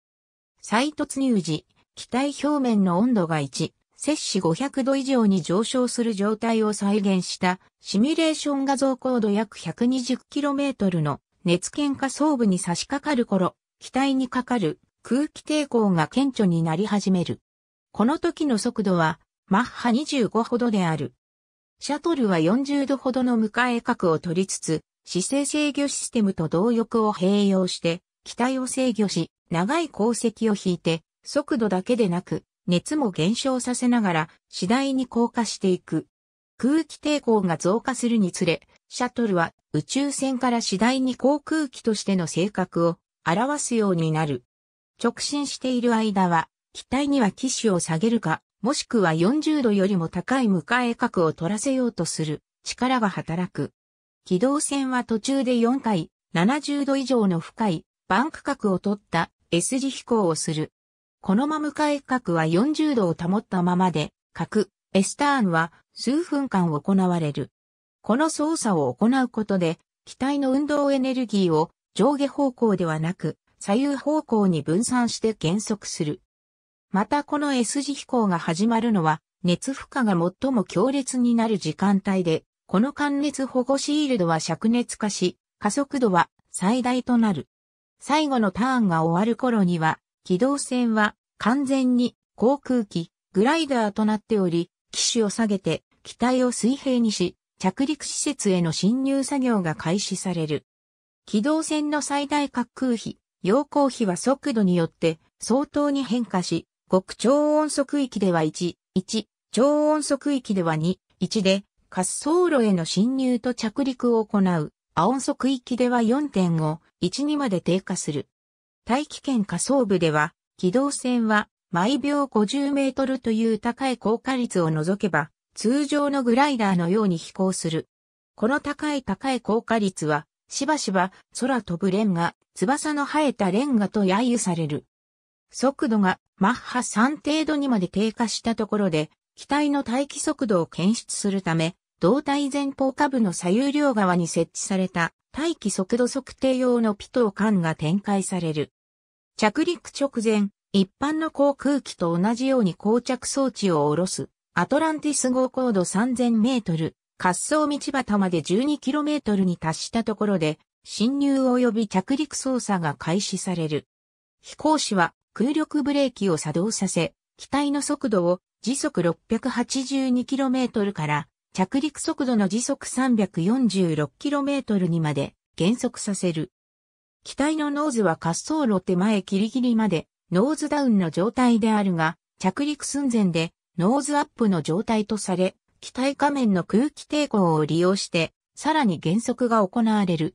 再突入時、機体表面の温度が1、摂氏500度以上に上昇する状態を再現したシミュレーション画像高度約 120km の熱圏下層部に差し掛かる頃、機体にかかる空気抵抗が顕著になり始める。この時の速度は、マッハ25ほどである。シャトルは40度ほどの向かえ角を取りつつ、姿勢制御システムと動力を併用して、機体を制御し、長い鉱石を引いて、速度だけでなく、熱も減少させながら、次第に降下していく。空気抵抗が増加するにつれ、シャトルは宇宙船から次第に航空機としての性格を表すようになる。直進している間は機体には機種を下げるか、もしくは40度よりも高い向かえ角を取らせようとする力が働く。機動戦は途中で4回、70度以上の深いバンク角を取った S 字飛行をする。このまま向かえ角は40度を保ったままで、角、S ターンは数分間行われる。この操作を行うことで、機体の運動エネルギーを上下方向ではなく、左右方向に分散して減速する。またこの S 字飛行が始まるのは、熱負荷が最も強烈になる時間帯で、この寒熱保護シールドは灼熱化し、加速度は最大となる。最後のターンが終わる頃には、機動船は完全に航空機、グライダーとなっており、機種を下げて機体を水平にし、着陸施設への侵入作業が開始される。機動船の最大滑空比、要光比は速度によって相当に変化し、極超音速域では1、1、超音速域では2、1で、滑走路への侵入と着陸を行う、ア音速域では4.5、1、2まで低下する。大気圏下層部では、機動船は毎秒50メートルという高い高架率を除けば、通常のグライダーのように飛行する。この高い高い高架率は、しばしば空飛ぶレンガ、翼の生えたレンガと揶揄される。速度がマッハ3程度にまで低下したところで、機体の待機速度を検出するため、胴体前方下部の左右両側に設置された待機速度測定用のピトー管が展開される。着陸直前、一般の航空機と同じように膠着装置を下ろす、アトランティス号高度3000メートル、滑走道端まで1 2トルに達したところで、侵入及び着陸操作が開始される。飛行士は空力ブレーキを作動させ、機体の速度を時速 682km から着陸速度の時速 346km にまで減速させる。機体のノーズは滑走路手前ギリギリまでノーズダウンの状態であるが、着陸寸前でノーズアップの状態とされ、機体下面の空気抵抗を利用して、さらに減速が行われる。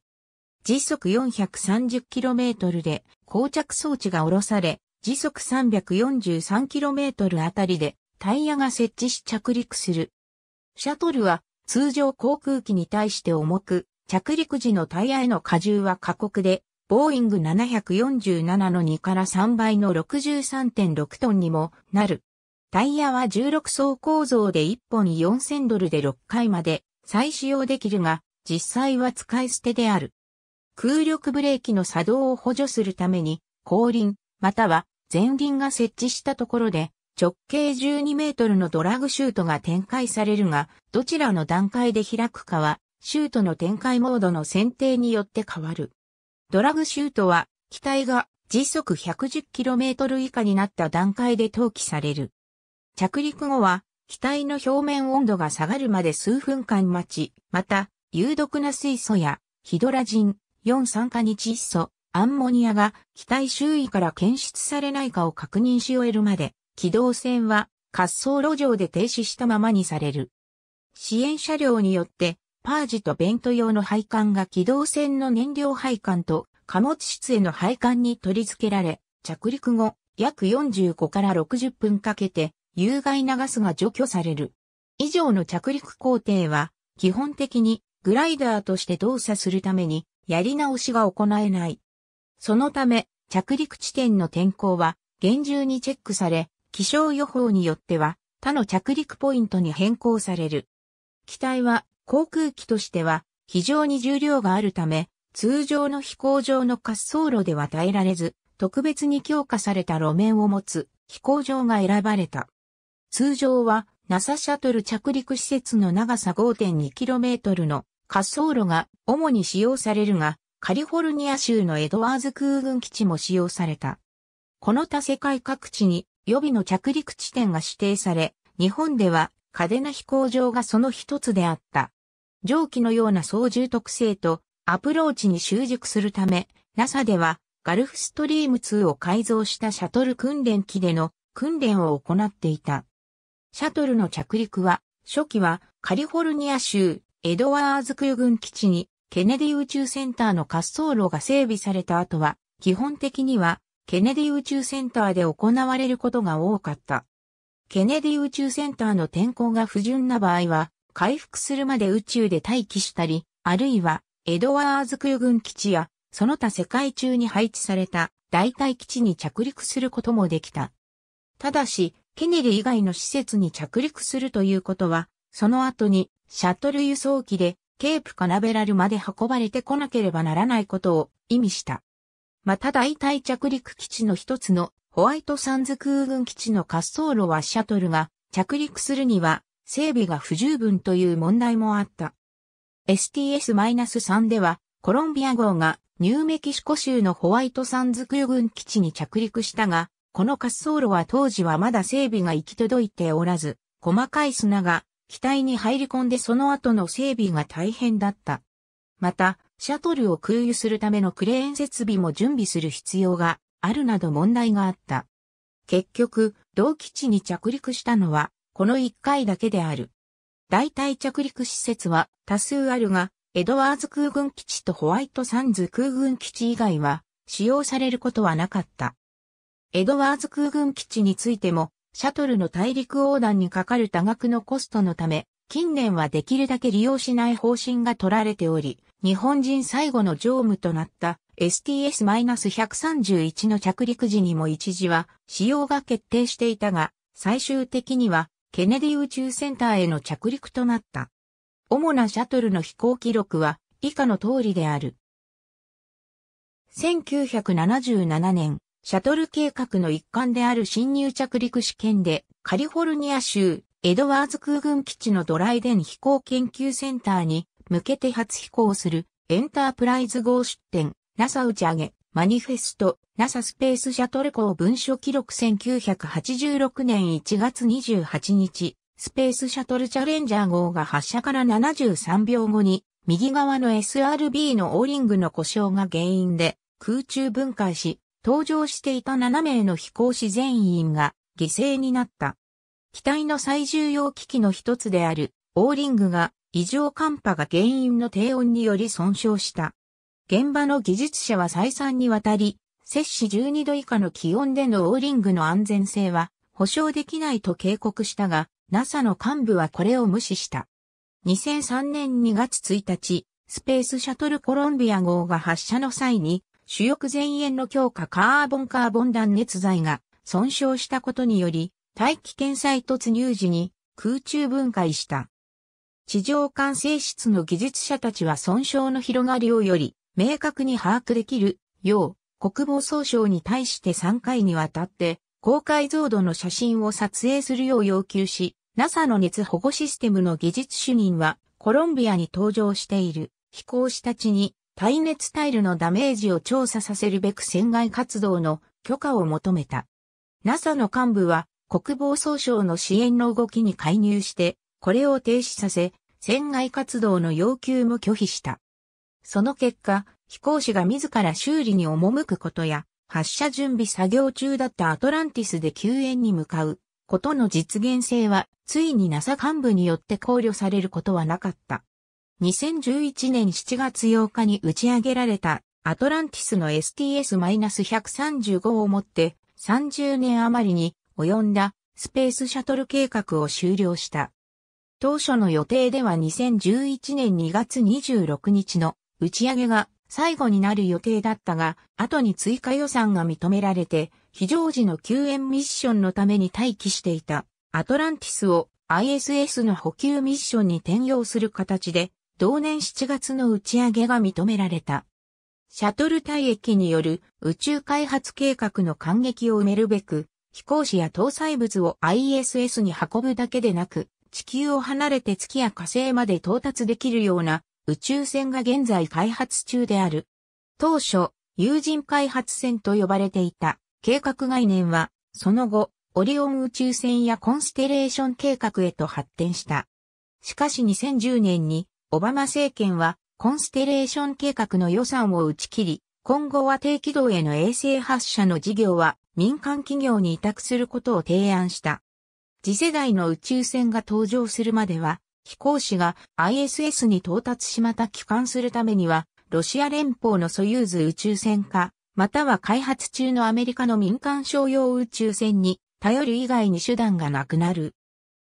時速 430km で、膠着装置が下ろされ、時速 343km あたりでタイヤが設置し着陸する。シャトルは通常航空機に対して重く、着陸時のタイヤへの荷重は過酷で、ボーイング747の2から3倍の63.6トンにもなる。タイヤは16層構造で1本4000ドルで6回まで再使用できるが、実際は使い捨てである。空力ブレーキの作動を補助するために、後輪、または前輪が設置したところで、直径12メートルのドラグシュートが展開されるが、どちらの段階で開くかは、シュートの展開モードの選定によって変わる。ドラグシュートは、機体が時速 110km 以下になった段階で投棄される。着陸後は、機体の表面温度が下がるまで数分間待ち、また、有毒な水素や、ヒドラジン、4酸化日窒素、アンモニアが機体周囲から検出されないかを確認し終えるまで、機動船は滑走路上で停止したままにされる。支援車両によって、パージとベント用の配管が機動船の燃料配管と貨物室への配管に取り付けられ、着陸後、約45から60分かけて、有害なガスが除去される。以上の着陸工程は、基本的にグライダーとして動作するために、やり直しが行えない。そのため、着陸地点の天候は厳重にチェックされ、気象予報によっては他の着陸ポイントに変更される。機体は航空機としては非常に重量があるため、通常の飛行場の滑走路では耐えられず、特別に強化された路面を持つ飛行場が選ばれた。通常は NASA シャトル着陸施設の長さ 5.2km の滑走路が主に使用されるが、カリフォルニア州のエドワーズ空軍基地も使用された。この他世界各地に予備の着陸地点が指定され、日本ではカ手ナ飛行場がその一つであった。蒸気のような操縦特性とアプローチに習熟するため、NASA ではガルフストリーム2を改造したシャトル訓練機での訓練を行っていた。シャトルの着陸は、初期はカリフォルニア州エドワーズ空軍基地にケネディ宇宙センターの滑走路が整備された後は、基本的には、ケネディ宇宙センターで行われることが多かった。ケネディ宇宙センターの天候が不順な場合は、回復するまで宇宙で待機したり、あるいは、エドワーズ空軍基地や、その他世界中に配置された代替基地に着陸することもできた。ただし、ケネディ以外の施設に着陸するということは、その後にシャトル輸送機でケープカナベラルまで運ばれてこなければならないことを意味した。また大体着陸基地の一つのホワイトサンズ空軍基地の滑走路はシャトルが着陸するには整備が不十分という問題もあった。STS-3 ではコロンビア号がニューメキシコ州のホワイトサンズ空軍基地に着陸したが、この滑走路は当時はまだ整備が行き届いておらず、細かい砂が機体に入り込んでその後の整備が大変だった。また、シャトルを空輸するためのクレーン設備も準備する必要があるなど問題があった。結局、同基地に着陸したのは、この1回だけである。代替着陸施設は多数あるが、エドワーズ空軍基地とホワイトサンズ空軍基地以外は使用されることはなかった。エドワーズ空軍基地についてもシャトルの大陸横断にかかる多額のコストのため、近年はできるだけ利用しない方針が取られており、日本人最後の乗務となった STS-131 の着陸時にも一時は使用が決定していたが、最終的にはケネディ宇宙センターへの着陸となった。主なシャトルの飛行記録は以下の通りである。1977年、シャトル計画の一環である侵入着陸試験で、カリフォルニア州、エドワーズ空軍基地のドライデン飛行研究センターに向けて初飛行するエンタープライズ号出展、NASA 打ち上げ、マニフェスト、NASA スペースシャトル号文書記録1986年1月28日、スペースシャトルチャレンジャー号が発射から73秒後に、右側の SRB のオーリングの故障が原因で空中分解し、搭乗していた7名の飛行士全員が犠牲になった。機体の最重要機器の一つである、オーリングが異常寒波が原因の低温により損傷した。現場の技術者は再三にわたり、摂氏12度以下の気温でのオーリングの安全性は保証できないと警告したが、NASA の幹部はこれを無視した。2003年2月1日、スペースシャトルコロンビア号が発射の際に主翼前縁の強化カーボンカーボン断熱材が損傷したことにより、大気圏再突入時に空中分解した。地上管制室の技術者たちは損傷の広がりをより明確に把握できるよう国防総省に対して3回にわたって高解像度の写真を撮影するよう要求し、NASA の熱保護システムの技術主任はコロンビアに登場している飛行士たちに耐熱タイルのダメージを調査させるべく船外活動の許可を求めた。NASA の幹部は国防総省の支援の動きに介入して、これを停止させ、船外活動の要求も拒否した。その結果、飛行士が自ら修理に赴くことや、発射準備作業中だったアトランティスで救援に向かうことの実現性は、ついに NASA 幹部によって考慮されることはなかった。2011年7月8日に打ち上げられたアトランティスの STS-135 をもって30年余りに及んだスペースシャトル計画を終了した。当初の予定では2011年2月26日の打ち上げが最後になる予定だったが、後に追加予算が認められて、非常時の救援ミッションのために待機していたアトランティスを ISS の補給ミッションに転用する形で同年7月の打ち上げが認められた。シャトル退役による宇宙開発計画の感激を埋めるべく、飛行士や搭載物を ISS に運ぶだけでなく、地球を離れて月や火星まで到達できるような宇宙船が現在開発中である。当初、有人開発船と呼ばれていた計画概念は、その後、オリオン宇宙船やコンステレーション計画へと発展した。しかし2010年にオバマ政権はコンステレーション計画の予算を打ち切り、今後は低軌道への衛星発射の事業は民間企業に委託することを提案した。次世代の宇宙船が登場するまでは、飛行士が ISS に到達しまた帰還するためには、ロシア連邦のソユーズ宇宙船か、または開発中のアメリカの民間商用宇宙船に頼る以外に手段がなくなる。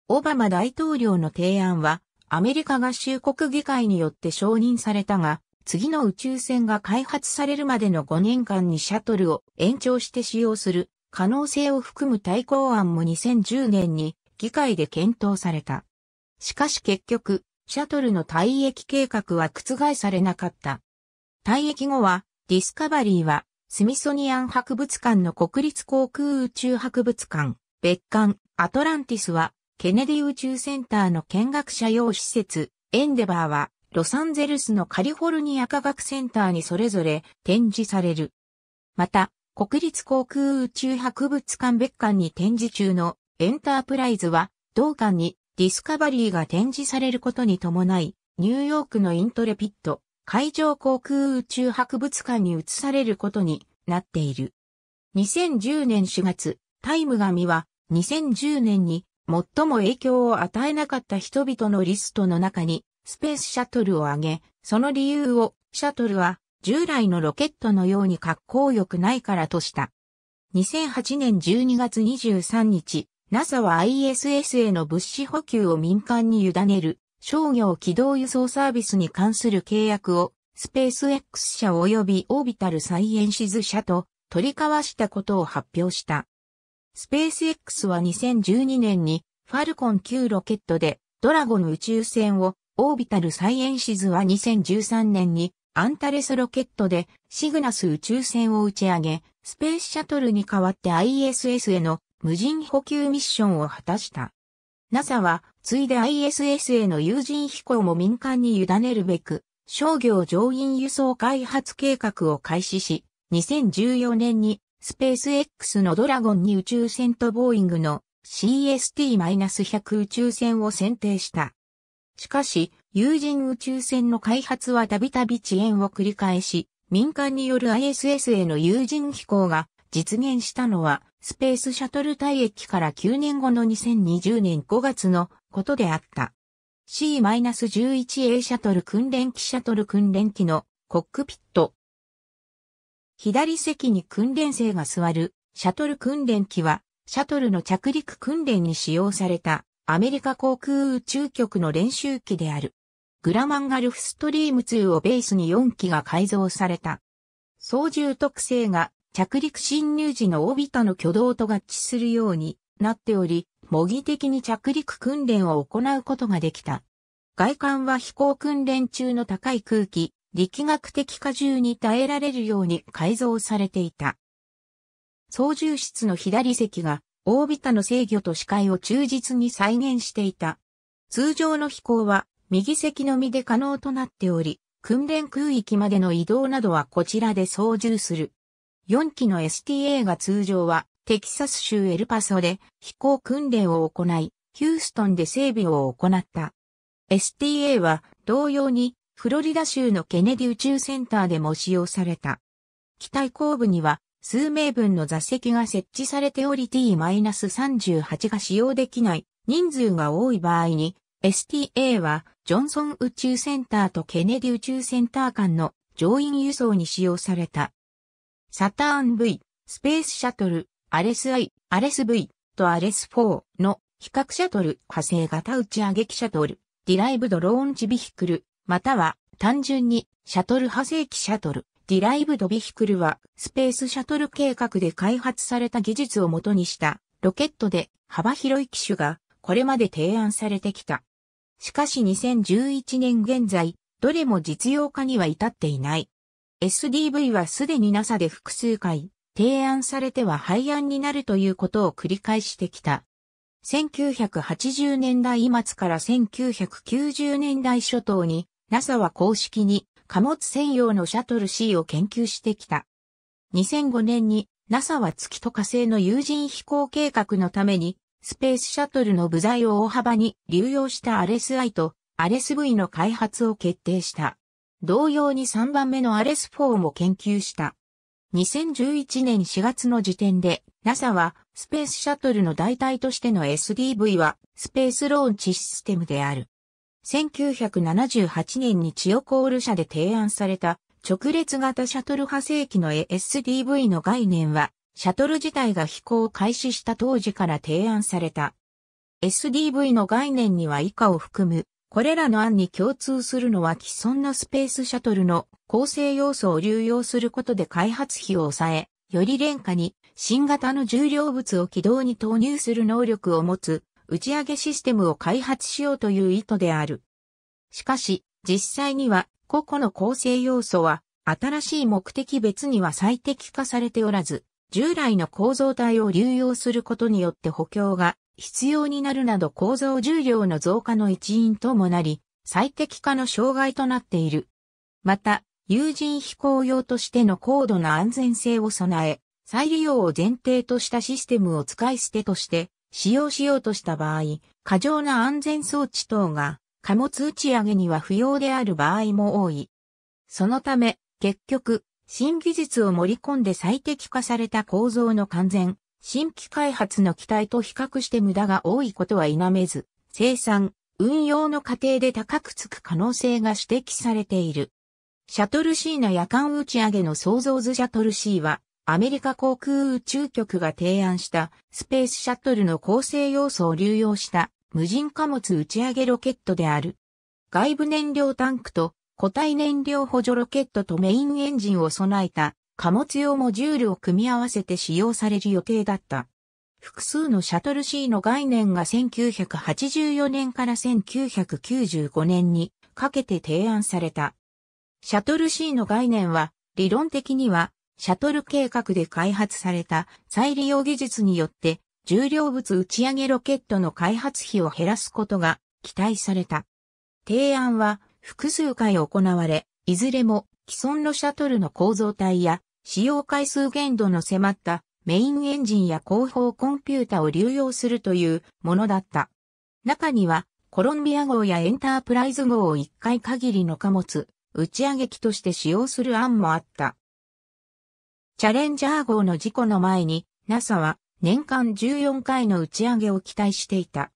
オバマ大統領の提案は、アメリカ合衆国議会によって承認されたが、次の宇宙船が開発されるまでの5年間にシャトルを延長して使用する可能性を含む対抗案も2010年に議会で検討された。しかし結局、シャトルの退役計画は覆されなかった。退役後は、ディスカバリーは、スミソニアン博物館の国立航空宇宙博物館、別館、アトランティスは、ケネディ宇宙センターの見学者用施設、エンデバーは、ロサンゼルスのカリフォルニア科学センターにそれぞれ展示される。また、国立航空宇宙博物館別館に展示中のエンタープライズは、同館にディスカバリーが展示されることに伴い、ニューヨークのイントレピット、海上航空宇宙博物館に移されることになっている。2010年4月、タイム紙は2010年に最も影響を与えなかった人々のリストの中にスペースシャトルを挙げ、その理由をシャトルは従来のロケットのように格好良くないからとした。2008年12月23日、NASA は ISS への物資補給を民間に委ねる商業軌道輸送サービスに関する契約をスペース X 社及びオービタルサイエンシズ社と取り交わしたことを発表した。スペース X は2012年にファルコン9ロケットでドラゴン宇宙船を、オービタルサイエンシズは2013年にアンタレスロケットでシグナス宇宙船を打ち上げ、スペースシャトルに代わって ISS への無人補給ミッションを果たした。NASA は、ついで ISS への有人飛行も民間に委ねるべく、商業乗員輸送開発計画を開始し、2014年にスペース X のドラゴンに宇宙船とボーイングの CST-100 宇宙船を選定した。しかし、有人宇宙船の開発はたびたび遅延を繰り返し、民間による ISS への有人飛行が実現したのは、スペースシャトル退役から9年後の2020年5月のことであった。C-11A シャトル訓練機シャトル訓練機のコックピット左席に訓練生が座るシャトル訓練機は、シャトルの着陸訓練に使用されたアメリカ航空宇宙局の練習機である。グラマンガルフストリーム2をベースに4機が改造された。操縦特性が着陸侵入時のオビタの挙動と合致するようになっており、模擬的に着陸訓練を行うことができた。外観は飛行訓練中の高い空気、力学的荷重に耐えられるように改造されていた。操縦室の左席が、オービタの制御と視界を忠実に再現していた。通常の飛行は、右席のみで可能となっており、訓練空域までの移動などはこちらで操縦する。4機の STA が通常は、テキサス州エルパソで飛行訓練を行い、ヒューストンで整備を行った。STA は同様にフロリダ州のケネディ宇宙センターでも使用された。機体後部には数名分の座席が設置されており T-38 が使用できない人数が多い場合に STA はジョンソン宇宙センターとケネディ宇宙センター間の乗員輸送に使用された。サターン V、スペースシャトル、アレス I、アレス V とアレス4の比較シャトル派生型打ち上げ機シャトル、ディライブドローンチビヒクルまたは単純にシャトル派生機シャトル、ディライブドビヒクルはスペースシャトル計画で開発された技術をもとにしたロケットで幅広い機種がこれまで提案されてきた。しかし2011年現在、どれも実用化には至っていない。SDV はすでに NASA で複数回提案されては廃案になるということを繰り返してきた。1980年代末から1990年代初頭に NASA は公式に貨物専用のシャトル C を研究してきた。2005年に NASA は月と火星の有人飛行計画のためにスペースシャトルの部材を大幅に流用したアレス i とアレス v の開発を決定した。同様に3番目のアレス4も研究した。2011年4月の時点で NASA はスペースシャトルの代替としての SDV はスペースローンチシステムである。1978年にチオコール社で提案された直列型シャトル派生機の ASDV の概念は、シャトル自体が飛行を開始した当時から提案された。SDV の概念には以下を含む、これらの案に共通するのは既存のスペースシャトルの構成要素を流用することで開発費を抑え、より廉価に新型の重量物を軌道に投入する能力を持つ打ち上げシステムを開発しようという意図である。しかし、実際には個々の構成要素は新しい目的別には最適化されておらず、従来の構造体を流用することによって補強が必要になるなど構造重量の増加の一因ともなり、最適化の障害となっている。また、有人飛行用としての高度な安全性を備え、再利用を前提としたシステムを使い捨てとして使用しようとした場合、過剰な安全装置等が貨物打ち上げには不要である場合も多い。そのため、結局、新技術を盛り込んで最適化された構造の完全、新規開発の機体と比較して無駄が多いことは否めず、生産、運用の過程で高くつく可能性が指摘されている。シャトル C の夜間打ち上げの創造図シャトル C は、アメリカ航空宇宙局が提案したスペースシャトルの構成要素を流用した無人貨物打ち上げロケットである。外部燃料タンクと固体燃料補助ロケットとメインエンジンを備えた貨物用モジュールを組み合わせて使用される予定だった。複数のシャトル C の概念が1984年から1995年にかけて提案された。シャトル C の概念は理論的にはシャトル計画で開発された再利用技術によって重量物打ち上げロケットの開発費を減らすことが期待された。提案は複数回行われ、いずれも既存のシャトルの構造体や使用回数限度の迫ったメインエンジンや後方コンピュータを流用するというものだった。中にはコロンビア号やエンタープライズ号を1回限りの貨物、打ち上げ機として使用する案もあった。チャレンジャー号の事故の前に NASA は年間14回の打ち上げを期待していた。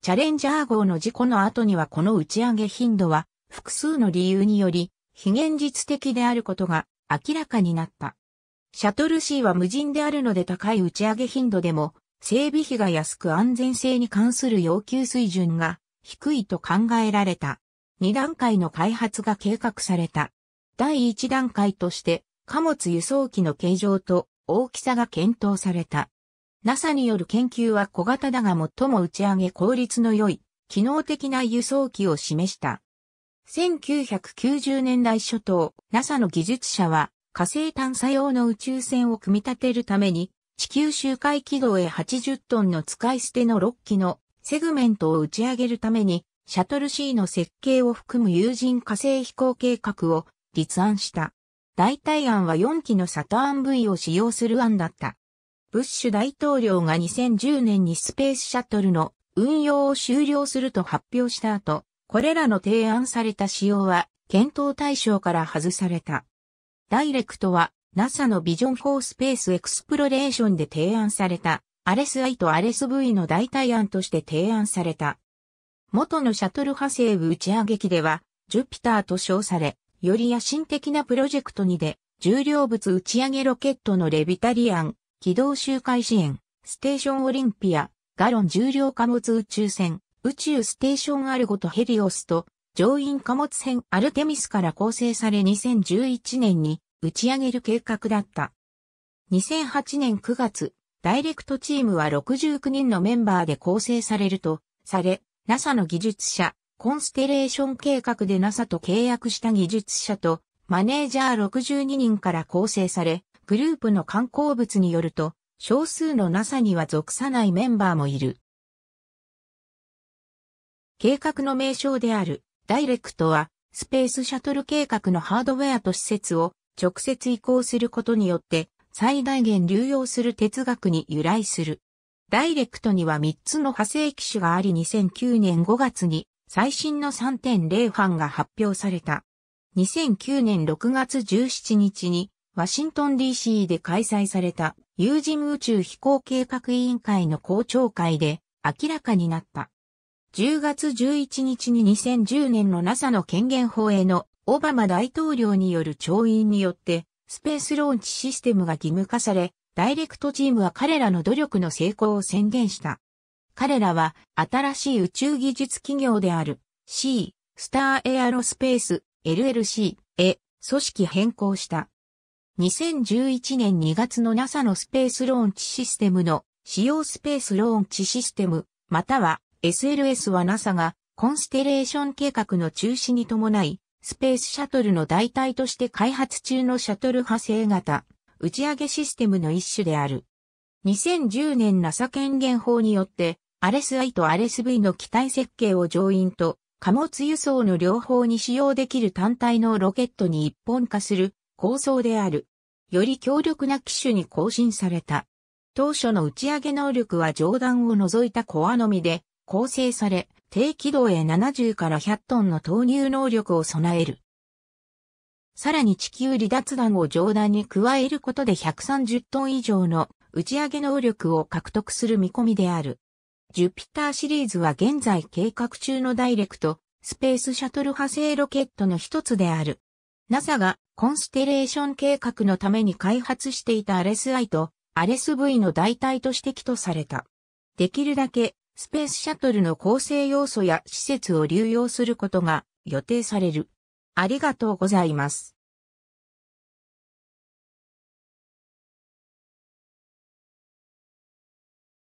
チャレンジャー号の事故の後にはこの打ち上げ頻度は複数の理由により非現実的であることが明らかになった。シャトル C は無人であるので高い打ち上げ頻度でも整備費が安く安全性に関する要求水準が低いと考えられた。2段階の開発が計画された。第1段階として貨物輸送機の形状と大きさが検討された。NASA による研究は小型だが最も打ち上げ効率の良い、機能的な輸送機を示した。1990年代初頭、NASA の技術者は火星探査用の宇宙船を組み立てるために、地球周回軌道へ80トンの使い捨ての6機のセグメントを打ち上げるために、シャトル C の設計を含む有人火星飛行計画を立案した。代替案は4機のサターン V を使用する案だった。ブッシュ大統領が2010年にスペースシャトルの運用を終了すると発表した後、これらの提案された仕様は検討対象から外された。ダイレクトは NASA のビジョン4スペースエクスプロレーションで提案されたアレス i とアレス v の代替案として提案された。元のシャトル派生部打ち上げ機では、ジュピターと称され、より野心的なプロジェクトにで、重量物打ち上げロケットのレビタリアン、軌道周回支援、ステーションオリンピア、ガロン重量貨物宇宙船、宇宙ステーションアルゴとヘリオスと、乗員貨物船アルテミスから構成され2011年に打ち上げる計画だった。2008年9月、ダイレクトチームは69人のメンバーで構成されると、され、NASA の技術者、コンステレーション計画で NASA と契約した技術者とマネージャー62人から構成され、グループの観光物によると、少数の NASA には属さないメンバーもいる。計画の名称である、ダイレクトは、スペースシャトル計画のハードウェアと施設を直接移行することによって、最大限流用する哲学に由来する。ダイレクトには3つの派生機種があり2009年5月に最新の3.0版が発表された。2009年6月17日にワシントン DC で開催された有人宇宙飛行計画委員会の公聴会で明らかになった。10月11日に2010年の NASA の権限法へのオバマ大統領による調印によってスペースローンチシステムが義務化され、ダイレクトチームは彼らの努力の成功を宣言した。彼らは新しい宇宙技術企業である C、スターエアロスペース LLC へ組織変更した。2011年2月の NASA のスペースローンチシステムの使用スペースローンチシステム、または SLS は NASA がコンステレーション計画の中止に伴い、スペースシャトルの代替として開発中のシャトル派生型、打ち上げシステムの一種である。2010年 NASA 権限法によってアレス I とアレス V の機体設計を乗員と貨物輸送の両方に使用できる単体のロケットに一本化する構想である。より強力な機種に更新された。当初の打ち上げ能力は上段を除いたコアのみで構成され、低軌道へ70から100トンの投入能力を備える。さらに地球離脱弾を上段に加えることで130トン以上の打ち上げ能力を獲得する見込みである。ジュピターシリーズは現在計画中のダイレクト、スペースシャトル派生ロケットの一つである。NASA がコンステレーション計画のために開発していたアレス i とアレス v の代替として起とされた。できるだけスペースシャトルの構成要素や施設を流用することが予定される。ありがとうございます。